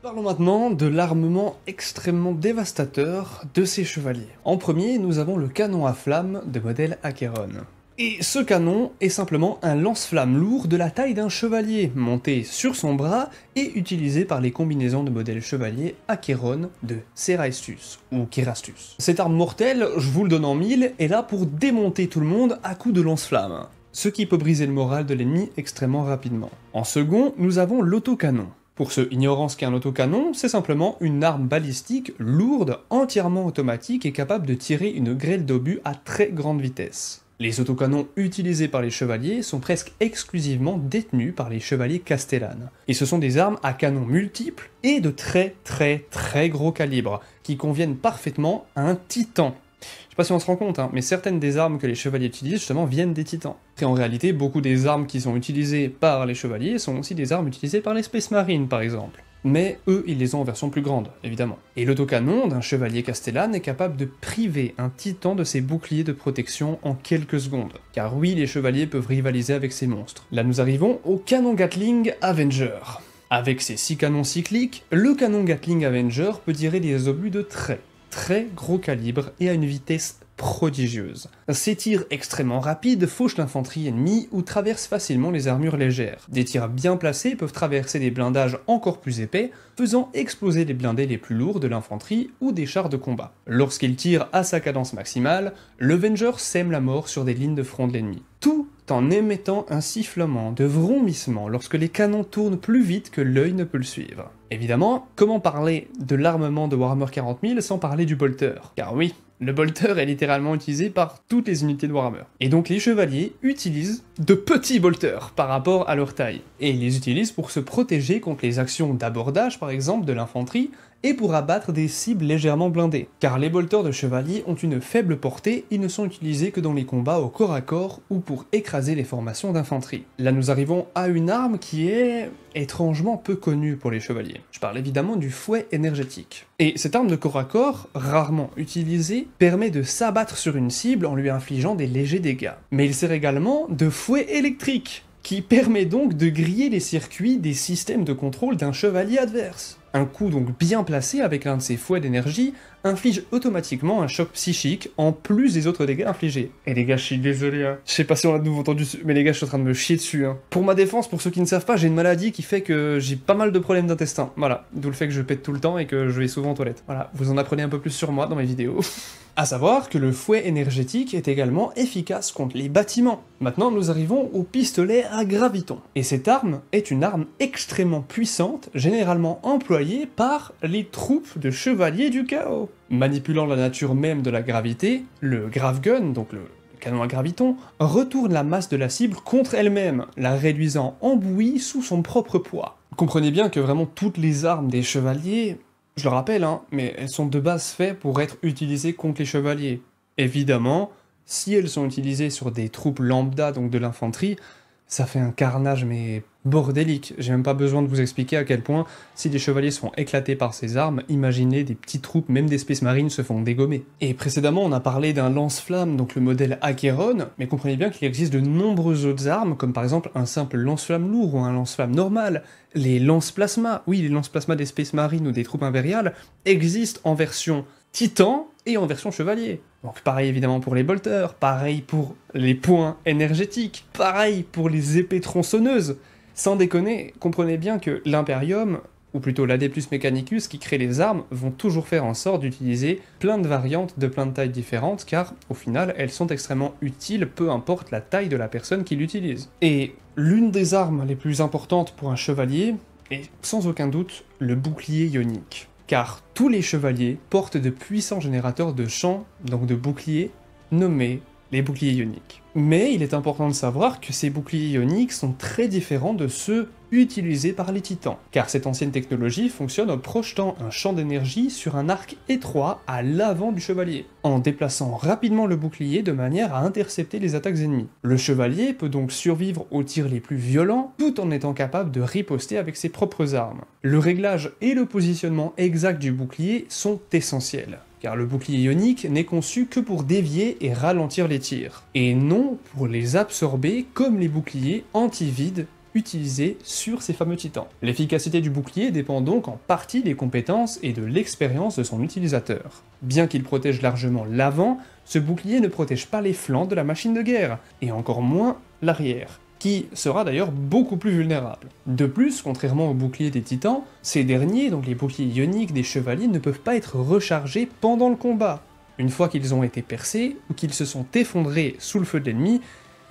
Parlons maintenant de l'armement extrêmement dévastateur de ces chevaliers. En premier, nous avons le canon à flamme de modèle Acheron. Et ce canon est simplement un lance-flamme lourd de la taille d'un chevalier, monté sur son bras et utilisé par les combinaisons de modèles chevaliers Acheron de Ceraestus ou Kerastus. Cette arme mortelle, je vous le donne en mille, est là pour démonter tout le monde à coups de lance-flamme, ce qui peut briser le moral de l'ennemi extrêmement rapidement. En second, nous avons l'autocanon. Pour ceux ignorant ce qu'est un autocanon, c'est simplement une arme balistique lourde, entièrement automatique et capable de tirer une grêle d'obus à très grande vitesse. Les autocanons utilisés par les chevaliers sont presque exclusivement détenus par les chevaliers castellanes, et ce sont des armes à canon multiples et de très très très gros calibre, qui conviennent parfaitement à un titan. Je sais pas si on se rend compte, hein, mais certaines des armes que les chevaliers utilisent justement viennent des titans. Et en réalité, beaucoup des armes qui sont utilisées par les chevaliers sont aussi des armes utilisées par les Space Marines par exemple mais eux, ils les ont en version plus grande, évidemment. Et l'autocanon d'un chevalier castellan est capable de priver un titan de ses boucliers de protection en quelques secondes. Car oui, les chevaliers peuvent rivaliser avec ces monstres. Là, nous arrivons au canon Gatling Avenger. Avec ses six canons cycliques, le canon Gatling Avenger peut tirer des obus de très très gros calibre et à une vitesse prodigieuse. Ces tirs extrêmement rapides fauchent l'infanterie ennemie ou traversent facilement les armures légères. Des tirs bien placés peuvent traverser des blindages encore plus épais, faisant exploser les blindés les plus lourds de l'infanterie ou des chars de combat. Lorsqu'il tire à sa cadence maximale, le Venger sème la mort sur des lignes de front de l'ennemi. Tout en émettant un sifflement de vrombissement lorsque les canons tournent plus vite que l'œil ne peut le suivre. Évidemment, comment parler de l'armement de Warhammer 40 000 sans parler du bolter Car oui, le bolter est littéralement utilisé par toutes les unités de Warhammer. Et donc les chevaliers utilisent de petits bolters par rapport à leur taille. Et ils les utilisent pour se protéger contre les actions d'abordage par exemple de l'infanterie et pour abattre des cibles légèrement blindées. Car les bolteurs de chevaliers ont une faible portée, ils ne sont utilisés que dans les combats au corps à corps ou pour écraser les formations d'infanterie. Là nous arrivons à une arme qui est étrangement peu connue pour les chevaliers. Je parle évidemment du fouet énergétique. Et cette arme de corps à corps, rarement utilisée, permet de s'abattre sur une cible en lui infligeant des légers dégâts. Mais il sert également de fouet électrique qui permet donc de griller les circuits des systèmes de contrôle d'un chevalier adverse un coup donc bien placé avec l'un de ses fouets d'énergie inflige automatiquement un choc psychique en plus des autres dégâts infligés. Et eh les gars, je suis désolé, hein. Je sais pas si on a de nouveau entendu, mais les gars, je suis en train de me chier dessus, hein. Pour ma défense, pour ceux qui ne savent pas, j'ai une maladie qui fait que j'ai pas mal de problèmes d'intestin. Voilà. D'où le fait que je pète tout le temps et que je vais souvent aux toilettes. Voilà. Vous en apprenez un peu plus sur moi dans mes vidéos. à savoir que le fouet énergétique est également efficace contre les bâtiments. Maintenant, nous arrivons au pistolet à graviton. Et cette arme est une arme extrêmement puissante, généralement employée par les troupes de chevaliers du chaos. Manipulant la nature même de la gravité, le grave gun, donc le canon à graviton, retourne la masse de la cible contre elle-même, la réduisant en bouillie sous son propre poids. Comprenez bien que vraiment toutes les armes des chevaliers, je le rappelle, hein, mais elles sont de base faites pour être utilisées contre les chevaliers. Évidemment, si elles sont utilisées sur des troupes lambda, donc de l'infanterie, ça fait un carnage mais bordélique. J'ai même pas besoin de vous expliquer à quel point, si des chevaliers se éclatés par ces armes, imaginez des petites troupes, même des Space Marines, se font dégommer. Et précédemment, on a parlé d'un lance-flamme, donc le modèle Acheron, mais comprenez bien qu'il existe de nombreuses autres armes, comme par exemple un simple lance-flamme lourd ou un lance-flamme normal. Les lance-plasma, oui, les lance-plasma des Marines ou des troupes impériales, existent en version titan et en version chevalier. Donc pareil évidemment pour les bolters, pareil pour les points énergétiques, pareil pour les épées tronçonneuses. Sans déconner, comprenez bien que l'Imperium, ou plutôt l'AD plus Mechanicus qui crée les armes, vont toujours faire en sorte d'utiliser plein de variantes de plein de tailles différentes, car au final, elles sont extrêmement utiles, peu importe la taille de la personne qui l'utilise. Et l'une des armes les plus importantes pour un chevalier est sans aucun doute le bouclier ionique. Car tous les chevaliers portent de puissants générateurs de champs, donc de boucliers, nommés boucliers ioniques. Mais il est important de savoir que ces boucliers ioniques sont très différents de ceux utilisés par les titans, car cette ancienne technologie fonctionne en projetant un champ d'énergie sur un arc étroit à l'avant du chevalier, en déplaçant rapidement le bouclier de manière à intercepter les attaques ennemies. Le chevalier peut donc survivre aux tirs les plus violents tout en étant capable de riposter avec ses propres armes. Le réglage et le positionnement exact du bouclier sont essentiels car le bouclier ionique n'est conçu que pour dévier et ralentir les tirs, et non pour les absorber comme les boucliers anti-vide utilisés sur ces fameux titans. L'efficacité du bouclier dépend donc en partie des compétences et de l'expérience de son utilisateur. Bien qu'il protège largement l'avant, ce bouclier ne protège pas les flancs de la machine de guerre, et encore moins l'arrière qui sera d'ailleurs beaucoup plus vulnérable. De plus, contrairement aux boucliers des titans, ces derniers, donc les boucliers ioniques des chevaliers, ne peuvent pas être rechargés pendant le combat. Une fois qu'ils ont été percés, ou qu'ils se sont effondrés sous le feu de l'ennemi,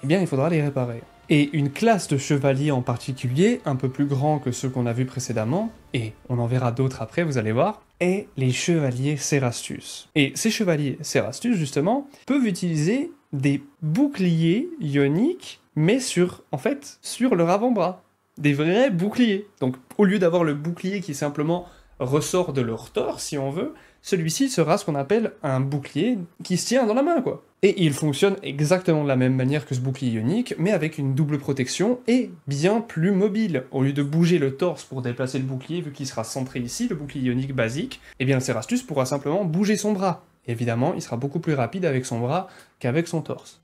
eh bien il faudra les réparer. Et une classe de chevaliers en particulier, un peu plus grand que ceux qu'on a vus précédemment, et on en verra d'autres après, vous allez voir, est les chevaliers Serastus. Et ces chevaliers Serastus, justement, peuvent utiliser des boucliers ioniques mais sur, en fait, sur leur avant-bras. Des vrais boucliers. Donc, au lieu d'avoir le bouclier qui simplement ressort de leur torse, si on veut, celui-ci sera ce qu'on appelle un bouclier qui se tient dans la main, quoi. Et il fonctionne exactement de la même manière que ce bouclier ionique, mais avec une double protection et bien plus mobile. Au lieu de bouger le torse pour déplacer le bouclier, vu qu'il sera centré ici, le bouclier ionique basique, eh bien Serastus pourra simplement bouger son bras. évidemment, il sera beaucoup plus rapide avec son bras qu'avec son torse.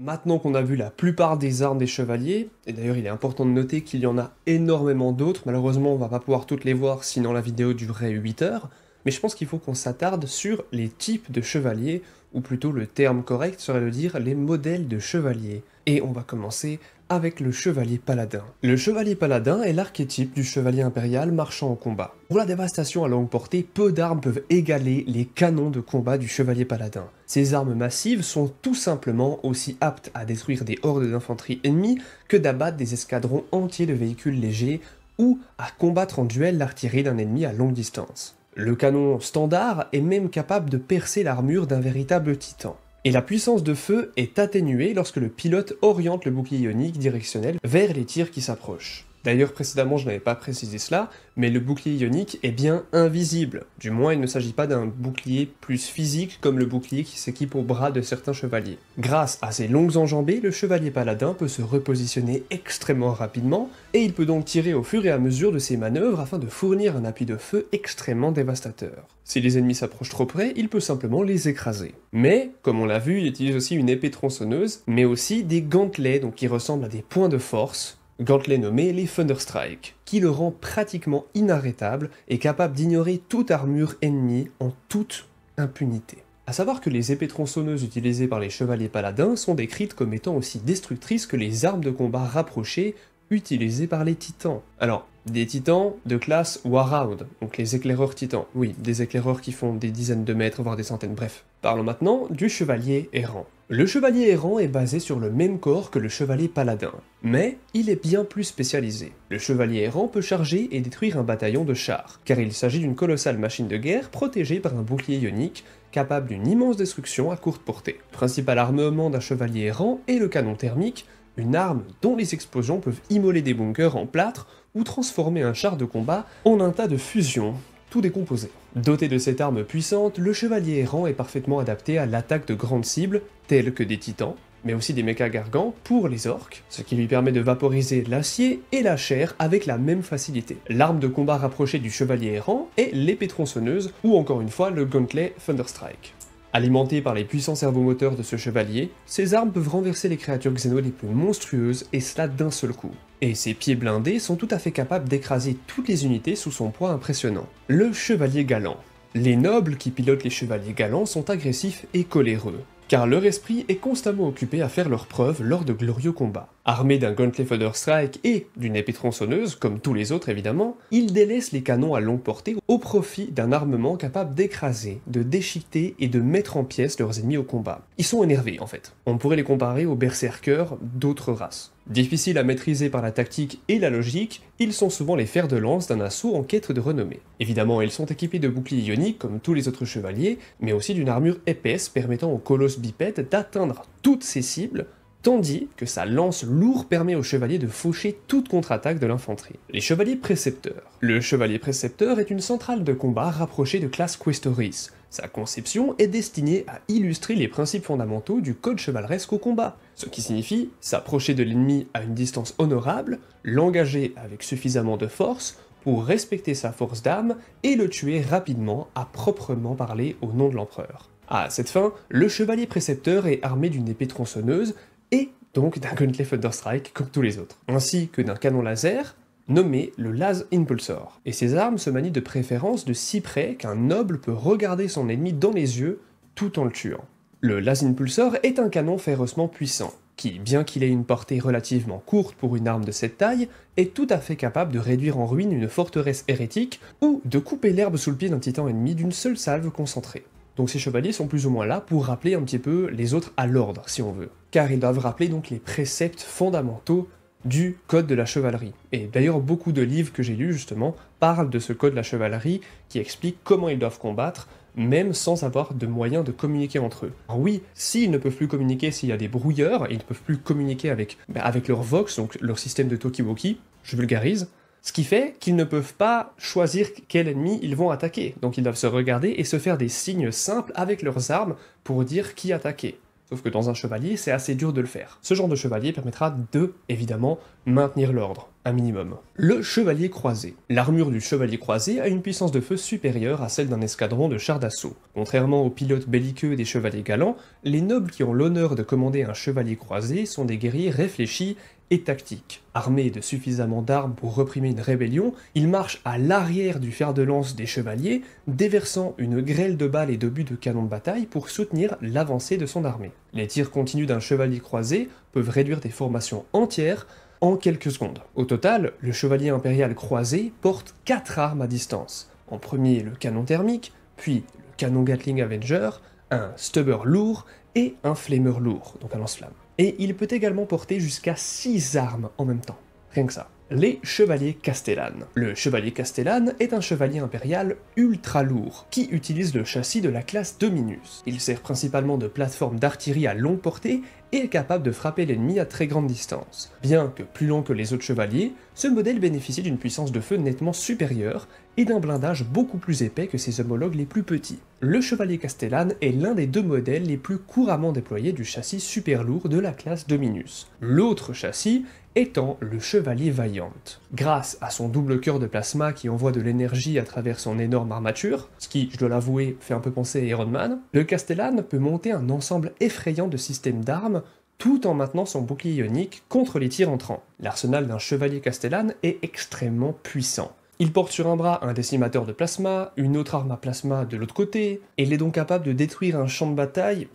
Maintenant qu'on a vu la plupart des armes des chevaliers, et d'ailleurs il est important de noter qu'il y en a énormément d'autres, malheureusement on va pas pouvoir toutes les voir sinon la vidéo durerait 8 heures, mais je pense qu'il faut qu'on s'attarde sur les types de chevaliers, ou plutôt le terme correct serait de dire les modèles de chevaliers. Et on va commencer avec le chevalier paladin. Le chevalier paladin est l'archétype du chevalier impérial marchant en combat. Pour la dévastation à longue portée, peu d'armes peuvent égaler les canons de combat du chevalier paladin. Ces armes massives sont tout simplement aussi aptes à détruire des hordes d'infanterie ennemies que d'abattre des escadrons entiers de véhicules légers ou à combattre en duel l'artillerie d'un ennemi à longue distance. Le canon standard est même capable de percer l'armure d'un véritable titan et la puissance de feu est atténuée lorsque le pilote oriente le bouclier ionique directionnel vers les tirs qui s'approchent. D'ailleurs, précédemment, je n'avais pas précisé cela, mais le bouclier ionique est bien invisible. Du moins, il ne s'agit pas d'un bouclier plus physique comme le bouclier qui s'équipe au bras de certains chevaliers. Grâce à ses longues enjambées, le chevalier paladin peut se repositionner extrêmement rapidement, et il peut donc tirer au fur et à mesure de ses manœuvres afin de fournir un appui de feu extrêmement dévastateur. Si les ennemis s'approchent trop près, il peut simplement les écraser. Mais, comme on l'a vu, il utilise aussi une épée tronçonneuse, mais aussi des gantelets, donc qui ressemblent à des points de force, Gantley nommé les Thunderstrike, qui le rend pratiquement inarrêtable et capable d'ignorer toute armure ennemie en toute impunité. A savoir que les épées tronçonneuses utilisées par les chevaliers paladins sont décrites comme étant aussi destructrices que les armes de combat rapprochées utilisées par les titans. Alors, des titans de classe Warhound, donc les éclaireurs titans, oui, des éclaireurs qui font des dizaines de mètres, voire des centaines, bref. Parlons maintenant du chevalier errant. Le chevalier errant est basé sur le même corps que le chevalier paladin, mais il est bien plus spécialisé. Le chevalier errant peut charger et détruire un bataillon de chars, car il s'agit d'une colossale machine de guerre protégée par un bouclier ionique capable d'une immense destruction à courte portée. Le principal armement d'un chevalier errant est le canon thermique, une arme dont les explosions peuvent immoler des bunkers en plâtre ou transformer un char de combat en un tas de fusions, tout décomposé. Doté de cette arme puissante, le chevalier errant est parfaitement adapté à l'attaque de grandes cibles, telles que des titans, mais aussi des mechas gargants pour les orques, ce qui lui permet de vaporiser l'acier et la chair avec la même facilité. L'arme de combat rapprochée du chevalier errant est l'épée tronçonneuse ou encore une fois le gauntlet Thunderstrike. Alimenté par les puissants servomoteurs de ce chevalier, ces armes peuvent renverser les créatures xéno les plus monstrueuses et cela d'un seul coup et ses pieds blindés sont tout à fait capables d'écraser toutes les unités sous son poids impressionnant. Le chevalier galant. Les nobles qui pilotent les chevaliers galants sont agressifs et coléreux, car leur esprit est constamment occupé à faire leurs preuves lors de glorieux combats. Armés d'un gauntlet strike et d'une épée tronçonneuse, comme tous les autres évidemment, ils délaissent les canons à longue portée au profit d'un armement capable d'écraser, de déchiqueter et de mettre en pièces leurs ennemis au combat. Ils sont énervés en fait. On pourrait les comparer aux berserkers d'autres races. Difficiles à maîtriser par la tactique et la logique, ils sont souvent les fers de lance d'un assaut en quête de renommée. Évidemment, ils sont équipés de boucliers ioniques comme tous les autres chevaliers, mais aussi d'une armure épaisse permettant au colosse bipède d'atteindre toutes ses cibles tandis que sa lance lourde permet au chevalier de faucher toute contre-attaque de l'infanterie. Les chevaliers précepteurs. Le chevalier précepteur est une centrale de combat rapprochée de classe Questoris, sa conception est destinée à illustrer les principes fondamentaux du code chevaleresque au combat, ce qui signifie s'approcher de l'ennemi à une distance honorable, l'engager avec suffisamment de force pour respecter sa force d'arme et le tuer rapidement à proprement parler au nom de l'empereur. À cette fin, le chevalier précepteur est armé d'une épée tronçonneuse et donc d'un Gauntlet Thunderstrike comme tous les autres, ainsi que d'un canon laser, nommé le Laz Impulsor, et ces armes se manient de préférence de si près qu'un noble peut regarder son ennemi dans les yeux tout en le tuant. Le Laz Impulsor est un canon férocement puissant, qui, bien qu'il ait une portée relativement courte pour une arme de cette taille, est tout à fait capable de réduire en ruine une forteresse hérétique ou de couper l'herbe sous le pied d'un titan ennemi d'une seule salve concentrée. Donc ces chevaliers sont plus ou moins là pour rappeler un petit peu les autres à l'ordre, si on veut. Car ils doivent rappeler donc les préceptes fondamentaux du code de la chevalerie. Et d'ailleurs, beaucoup de livres que j'ai lus, justement, parlent de ce code de la chevalerie qui explique comment ils doivent combattre, même sans avoir de moyens de communiquer entre eux. Alors oui, s'ils ne peuvent plus communiquer s'il y a des brouilleurs, ils ne peuvent plus communiquer avec, bah, leur Vox, donc leur système de Tokiwoki, je vulgarise, ce qui fait qu'ils ne peuvent pas choisir quel ennemi ils vont attaquer. Donc ils doivent se regarder et se faire des signes simples avec leurs armes pour dire qui attaquer. Sauf que dans un chevalier, c'est assez dur de le faire. Ce genre de chevalier permettra de, évidemment, maintenir l'ordre, un minimum. Le chevalier croisé. L'armure du chevalier croisé a une puissance de feu supérieure à celle d'un escadron de chars d'assaut. Contrairement aux pilotes belliqueux des chevaliers galants, les nobles qui ont l'honneur de commander un chevalier croisé sont des guerriers réfléchis et tactique. Armé de suffisamment d'armes pour reprimer une rébellion, il marche à l'arrière du fer de lance des chevaliers, déversant une grêle de balles et de buts de canon de bataille pour soutenir l'avancée de son armée. Les tirs continus d'un chevalier croisé peuvent réduire des formations entières en quelques secondes. Au total, le chevalier impérial croisé porte 4 armes à distance. En premier, le canon thermique, puis le canon Gatling Avenger, un stubber lourd et un Flameur lourd, donc un lance-flamme et il peut également porter jusqu'à 6 armes en même temps. Rien que ça les chevaliers castellane Le chevalier castellan est un chevalier impérial ultra lourd, qui utilise le châssis de la classe Dominus. Il sert principalement de plateforme d'artillerie à longue portée et est capable de frapper l'ennemi à très grande distance. Bien que plus long que les autres chevaliers, ce modèle bénéficie d'une puissance de feu nettement supérieure et d'un blindage beaucoup plus épais que ses homologues les plus petits. Le chevalier castellan est l'un des deux modèles les plus couramment déployés du châssis super lourd de la classe Dominus. L'autre châssis étant le chevalier vaillant. Grâce à son double cœur de plasma qui envoie de l'énergie à travers son énorme armature, ce qui, je dois l'avouer, fait un peu penser à Iron Man, le Castellan peut monter un ensemble effrayant de systèmes d'armes tout en maintenant son bouclier ionique contre les tirs entrants. L'arsenal d'un chevalier Castellan est extrêmement puissant. Il porte sur un bras un décimateur de plasma, une autre arme à plasma de l'autre côté, et il est donc capable de détruire un champ de bataille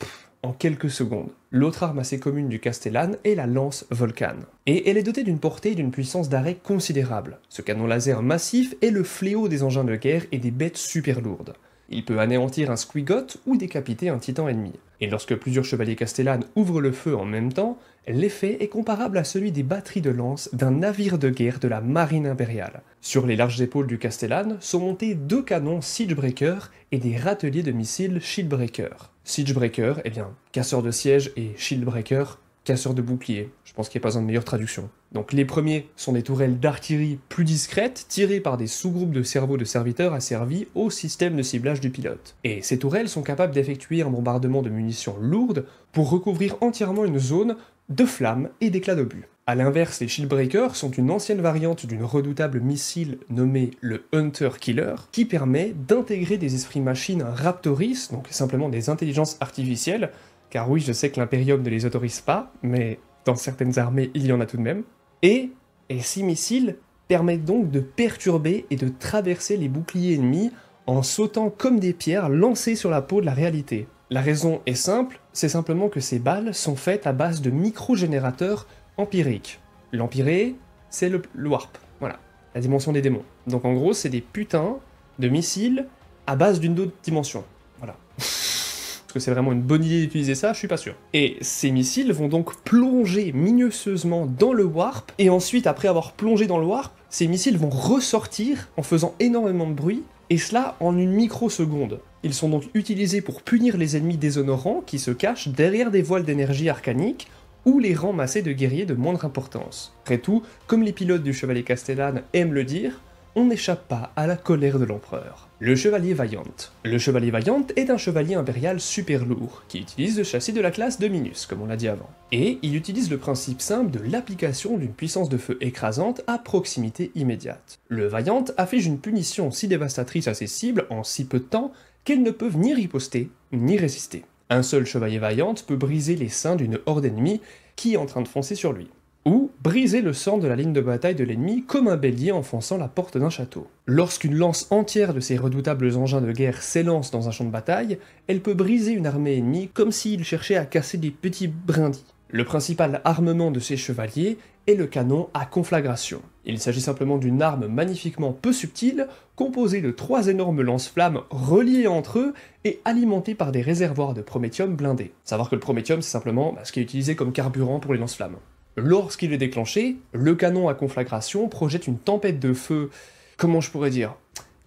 en quelques secondes. L'autre arme assez commune du Castellan est la lance Volcan. Et elle est dotée d'une portée et d'une puissance d'arrêt considérable. Ce canon laser massif est le fléau des engins de guerre et des bêtes super lourdes. Il peut anéantir un Squigot ou décapiter un titan ennemi. Et lorsque plusieurs chevaliers castellanes ouvrent le feu en même temps, l'effet est comparable à celui des batteries de lance d'un navire de guerre de la marine impériale. Sur les larges épaules du castellan sont montés deux canons Siegebreaker et des râteliers de missiles Shieldbreaker. Siegebreaker, eh bien, casseur de siège et Shieldbreaker, casseurs de boucliers. Je pense qu'il n'y a pas une meilleure traduction. Donc les premiers sont des tourelles d'artillerie plus discrètes tirées par des sous-groupes de cerveaux de serviteurs asservis au système de ciblage du pilote. Et ces tourelles sont capables d'effectuer un bombardement de munitions lourdes pour recouvrir entièrement une zone de flammes et d'éclats d'obus. A l'inverse, les Shieldbreakers sont une ancienne variante d'une redoutable missile nommée le Hunter Killer, qui permet d'intégrer des esprits machines raptoris, donc simplement des intelligences artificielles, car oui, je sais que l'Impérium ne les autorise pas, mais dans certaines armées, il y en a tout de même. Et, ces missiles permettent donc de perturber et de traverser les boucliers ennemis en sautant comme des pierres lancées sur la peau de la réalité. La raison est simple, c'est simplement que ces balles sont faites à base de micro-générateurs empiriques. L'empiré, c'est le, le, warp, voilà, la dimension des démons. Donc en gros, c'est des putains de missiles à base d'une autre dimension que c'est vraiment une bonne idée d'utiliser ça Je suis pas sûr. Et ces missiles vont donc plonger minutieusement dans le warp, et ensuite, après avoir plongé dans le warp, ces missiles vont ressortir en faisant énormément de bruit, et cela en une microseconde. Ils sont donc utilisés pour punir les ennemis déshonorants qui se cachent derrière des voiles d'énergie arcanique ou les ramasser de guerriers de moindre importance. Après tout, comme les pilotes du Chevalier Castellane aiment le dire, on n'échappe pas à la colère de l'empereur. Le Chevalier Vaillant. Le Chevalier Vaillant est un chevalier impérial super lourd, qui utilise le châssis de la classe Minus, comme on l'a dit avant. Et il utilise le principe simple de l'application d'une puissance de feu écrasante à proximité immédiate. Le Vaillant affiche une punition si dévastatrice à ses cibles en si peu de temps qu'elles ne peuvent ni riposter, ni résister. Un seul Chevalier Vaillant peut briser les seins d'une horde ennemie qui est en train de foncer sur lui ou briser le sang de la ligne de bataille de l'ennemi comme un bélier enfonçant la porte d'un château. Lorsqu'une lance entière de ces redoutables engins de guerre s'élance dans un champ de bataille, elle peut briser une armée ennemie comme s'il cherchait à casser des petits brindis. Le principal armement de ces chevaliers est le canon à conflagration. Il s'agit simplement d'une arme magnifiquement peu subtile, composée de trois énormes lance-flammes reliées entre eux et alimentées par des réservoirs de prométhium blindés. Savoir que le prométhium, c'est simplement bah, ce qui est utilisé comme carburant pour les lance-flammes. Lorsqu'il est déclenché, le canon à conflagration projette une tempête de feu, comment je pourrais dire,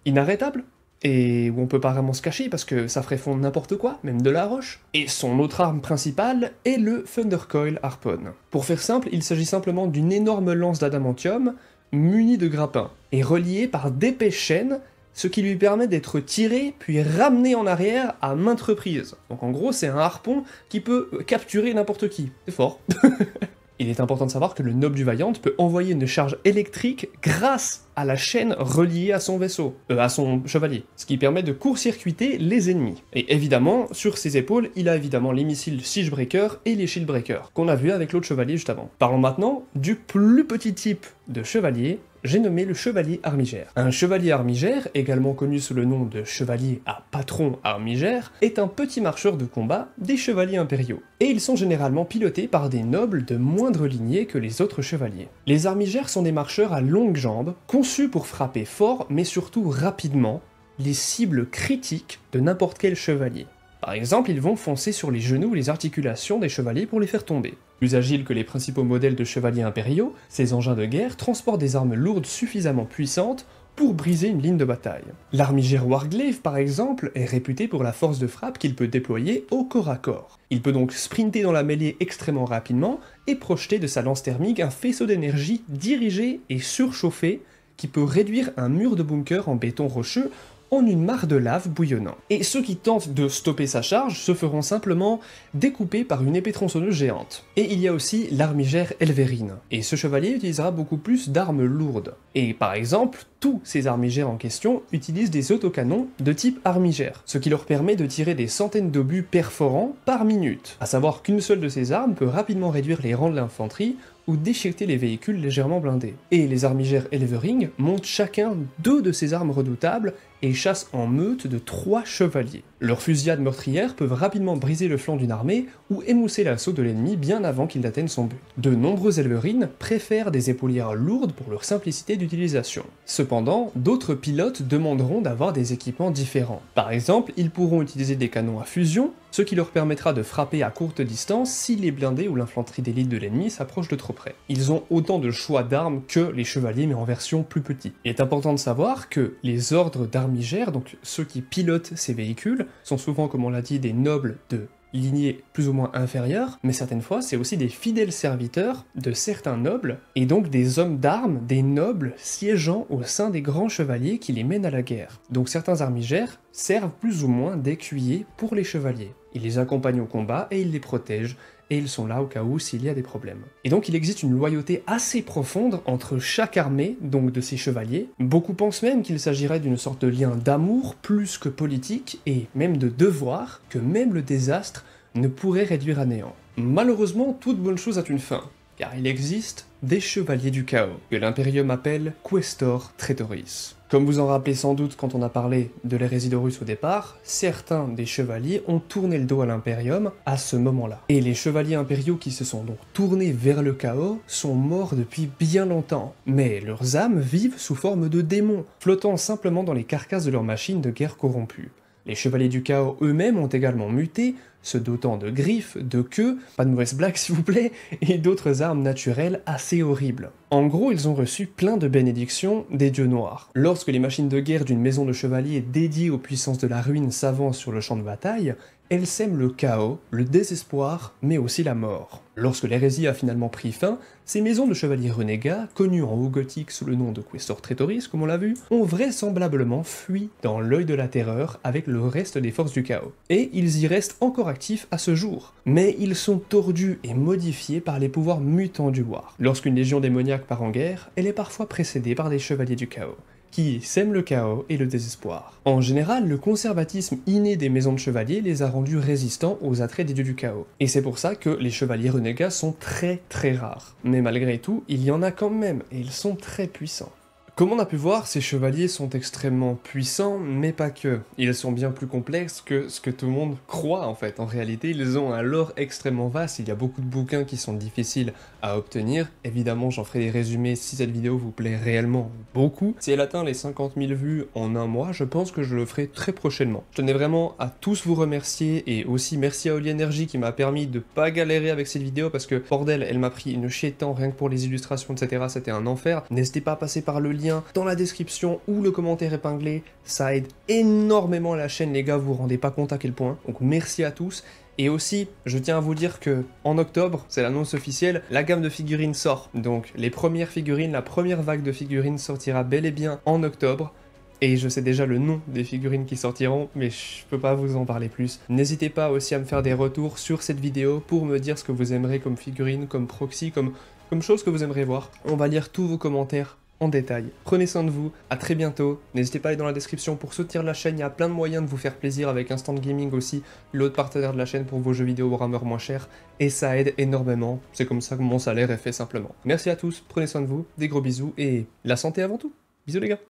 inarrêtable, et où on peut pas vraiment se cacher parce que ça ferait fondre n'importe quoi, même de la roche. Et son autre arme principale est le Thundercoil Harpon. Pour faire simple, il s'agit simplement d'une énorme lance d'adamantium munie de grappins et reliée par d'épais chaînes, ce qui lui permet d'être tiré puis ramené en arrière à maintes reprises. Donc en gros, c'est un harpon qui peut capturer n'importe qui. C'est fort. Il est important de savoir que le noble du Vaillant peut envoyer une charge électrique grâce à la chaîne reliée à son vaisseau, euh, à son chevalier, ce qui permet de court-circuiter les ennemis. Et évidemment, sur ses épaules, il a évidemment les missiles Siegebreaker et les Shield qu'on a vu avec l'autre chevalier juste avant. Parlons maintenant du plus petit type de chevalier, j'ai nommé le chevalier armigère. Un chevalier armigère, également connu sous le nom de chevalier à patron armigère, est un petit marcheur de combat des chevaliers impériaux, et ils sont généralement pilotés par des nobles de moindre lignée que les autres chevaliers. Les armigères sont des marcheurs à longues jambes, conçus pour frapper fort mais surtout rapidement les cibles critiques de n'importe quel chevalier. Par exemple, ils vont foncer sur les genoux les articulations des chevaliers pour les faire tomber. Plus agiles que les principaux modèles de chevaliers impériaux, ces engins de guerre transportent des armes lourdes suffisamment puissantes pour briser une ligne de bataille. L'armigère Warglaive, par exemple, est réputé pour la force de frappe qu'il peut déployer au corps à corps. Il peut donc sprinter dans la mêlée extrêmement rapidement et projeter de sa lance thermique un faisceau d'énergie dirigé et surchauffé qui peut réduire un mur de bunker en béton rocheux en une mare de lave bouillonnant. Et ceux qui tentent de stopper sa charge se feront simplement découper par une épée tronçonneuse géante. Et il y a aussi l'armigère Elverine. et ce chevalier utilisera beaucoup plus d'armes lourdes. Et par exemple, tous ces armigères en question utilisent des autocanons de type armigère, ce qui leur permet de tirer des centaines d'obus perforants par minute. À savoir qu'une seule de ces armes peut rapidement réduire les rangs de l'infanterie ou déchiqueter les véhicules légèrement blindés. Et les armigères Elvering montent chacun deux de ces armes redoutables et chassent en meute de trois chevaliers. Leurs fusillades meurtrières peuvent rapidement briser le flanc d'une armée ou émousser l'assaut de l'ennemi bien avant qu'il n'atteigne son but. De nombreuses éleverines préfèrent des épaulières lourdes pour leur simplicité d'utilisation. Cependant, d'autres pilotes demanderont d'avoir des équipements différents. Par exemple, ils pourront utiliser des canons à fusion, ce qui leur permettra de frapper à courte distance si les blindés ou l'infanterie d'élite de l'ennemi s'approchent de trop près. Ils ont autant de choix d'armes que les chevaliers mais en version plus petite. Il est important de savoir que les ordres d'armes donc ceux qui pilotent ces véhicules, sont souvent, comme on l'a dit, des nobles de lignée plus ou moins inférieure, mais certaines fois c'est aussi des fidèles serviteurs de certains nobles, et donc des hommes d'armes, des nobles siégeant au sein des grands chevaliers qui les mènent à la guerre. Donc certains armigères servent plus ou moins d'écuyers pour les chevaliers. Ils les accompagnent au combat et ils les protègent, et ils sont là au cas où s'il y a des problèmes. Et donc il existe une loyauté assez profonde entre chaque armée, donc de ses chevaliers. Beaucoup pensent même qu'il s'agirait d'une sorte de lien d'amour plus que politique, et même de devoir, que même le désastre ne pourrait réduire à néant. Malheureusement, toute bonne chose a une fin, car il existe des chevaliers du chaos, que l'Imperium appelle Questor Traitoris. Comme vous en rappelez sans doute quand on a parlé de l'hérésie au départ, certains des chevaliers ont tourné le dos à l'Impérium à ce moment-là. Et les chevaliers impériaux qui se sont donc tournés vers le chaos sont morts depuis bien longtemps. Mais leurs âmes vivent sous forme de démons, flottant simplement dans les carcasses de leurs machines de guerre corrompues. Les chevaliers du chaos eux-mêmes ont également muté, se dotant de griffes, de queues, pas de mauvaise blagues s'il vous plaît, et d'autres armes naturelles assez horribles. En gros, ils ont reçu plein de bénédictions des dieux noirs. Lorsque les machines de guerre d'une maison de chevaliers dédiée aux puissances de la ruine s'avancent sur le champ de bataille, elle sème le chaos, le désespoir, mais aussi la mort. Lorsque l'hérésie a finalement pris fin, ces maisons de chevaliers renégats, connues en haut gothique sous le nom de Questor Traitoris comme on l'a vu, ont vraisemblablement fui dans l'œil de la terreur avec le reste des forces du chaos. Et ils y restent encore actifs à ce jour. Mais ils sont tordus et modifiés par les pouvoirs mutants du War. Lorsqu'une légion démoniaque part en guerre, elle est parfois précédée par des chevaliers du chaos qui sème le chaos et le désespoir. En général, le conservatisme inné des maisons de chevaliers les a rendus résistants aux attraits des dieux du chaos. Et c'est pour ça que les chevaliers renégats sont très très rares. Mais malgré tout, il y en a quand même, et ils sont très puissants. Comme on a pu voir, ces chevaliers sont extrêmement puissants, mais pas que. Ils sont bien plus complexes que ce que tout le monde croit en fait. En réalité, ils ont un lore extrêmement vaste, il y a beaucoup de bouquins qui sont difficiles à obtenir. Évidemment, j'en ferai des résumés si cette vidéo vous plaît réellement beaucoup. Si elle atteint les 50 000 vues en un mois, je pense que je le ferai très prochainement. Je tenais vraiment à tous vous remercier et aussi merci à Oli Energy qui m'a permis de pas galérer avec cette vidéo parce que, bordel, elle m'a pris une chier de temps rien que pour les illustrations, etc. C'était un enfer. N'hésitez pas à passer par le lien dans la description ou le commentaire épinglé. Ça aide énormément la chaîne, les gars, vous vous rendez pas compte à quel point. Donc merci à tous. Et aussi, je tiens à vous dire que en octobre, c'est l'annonce officielle, la gamme de figurines sort. Donc les premières figurines, la première vague de figurines sortira bel et bien en octobre. Et je sais déjà le nom des figurines qui sortiront, mais je peux pas vous en parler plus. N'hésitez pas aussi à me faire des retours sur cette vidéo pour me dire ce que vous aimerez comme figurine, comme proxy, comme, comme chose que vous aimeriez voir. On va lire tous vos commentaires en détail. Prenez soin de vous, à très bientôt. N'hésitez pas à aller dans la description pour soutenir la chaîne, il y a plein de moyens de vous faire plaisir avec Instant Gaming aussi, l'autre partenaire de la chaîne pour vos jeux vidéo Warhammer moins chers, et ça aide énormément, c'est comme ça que mon salaire est fait simplement. Merci à tous, prenez soin de vous, des gros bisous et la santé avant tout. Bisous les gars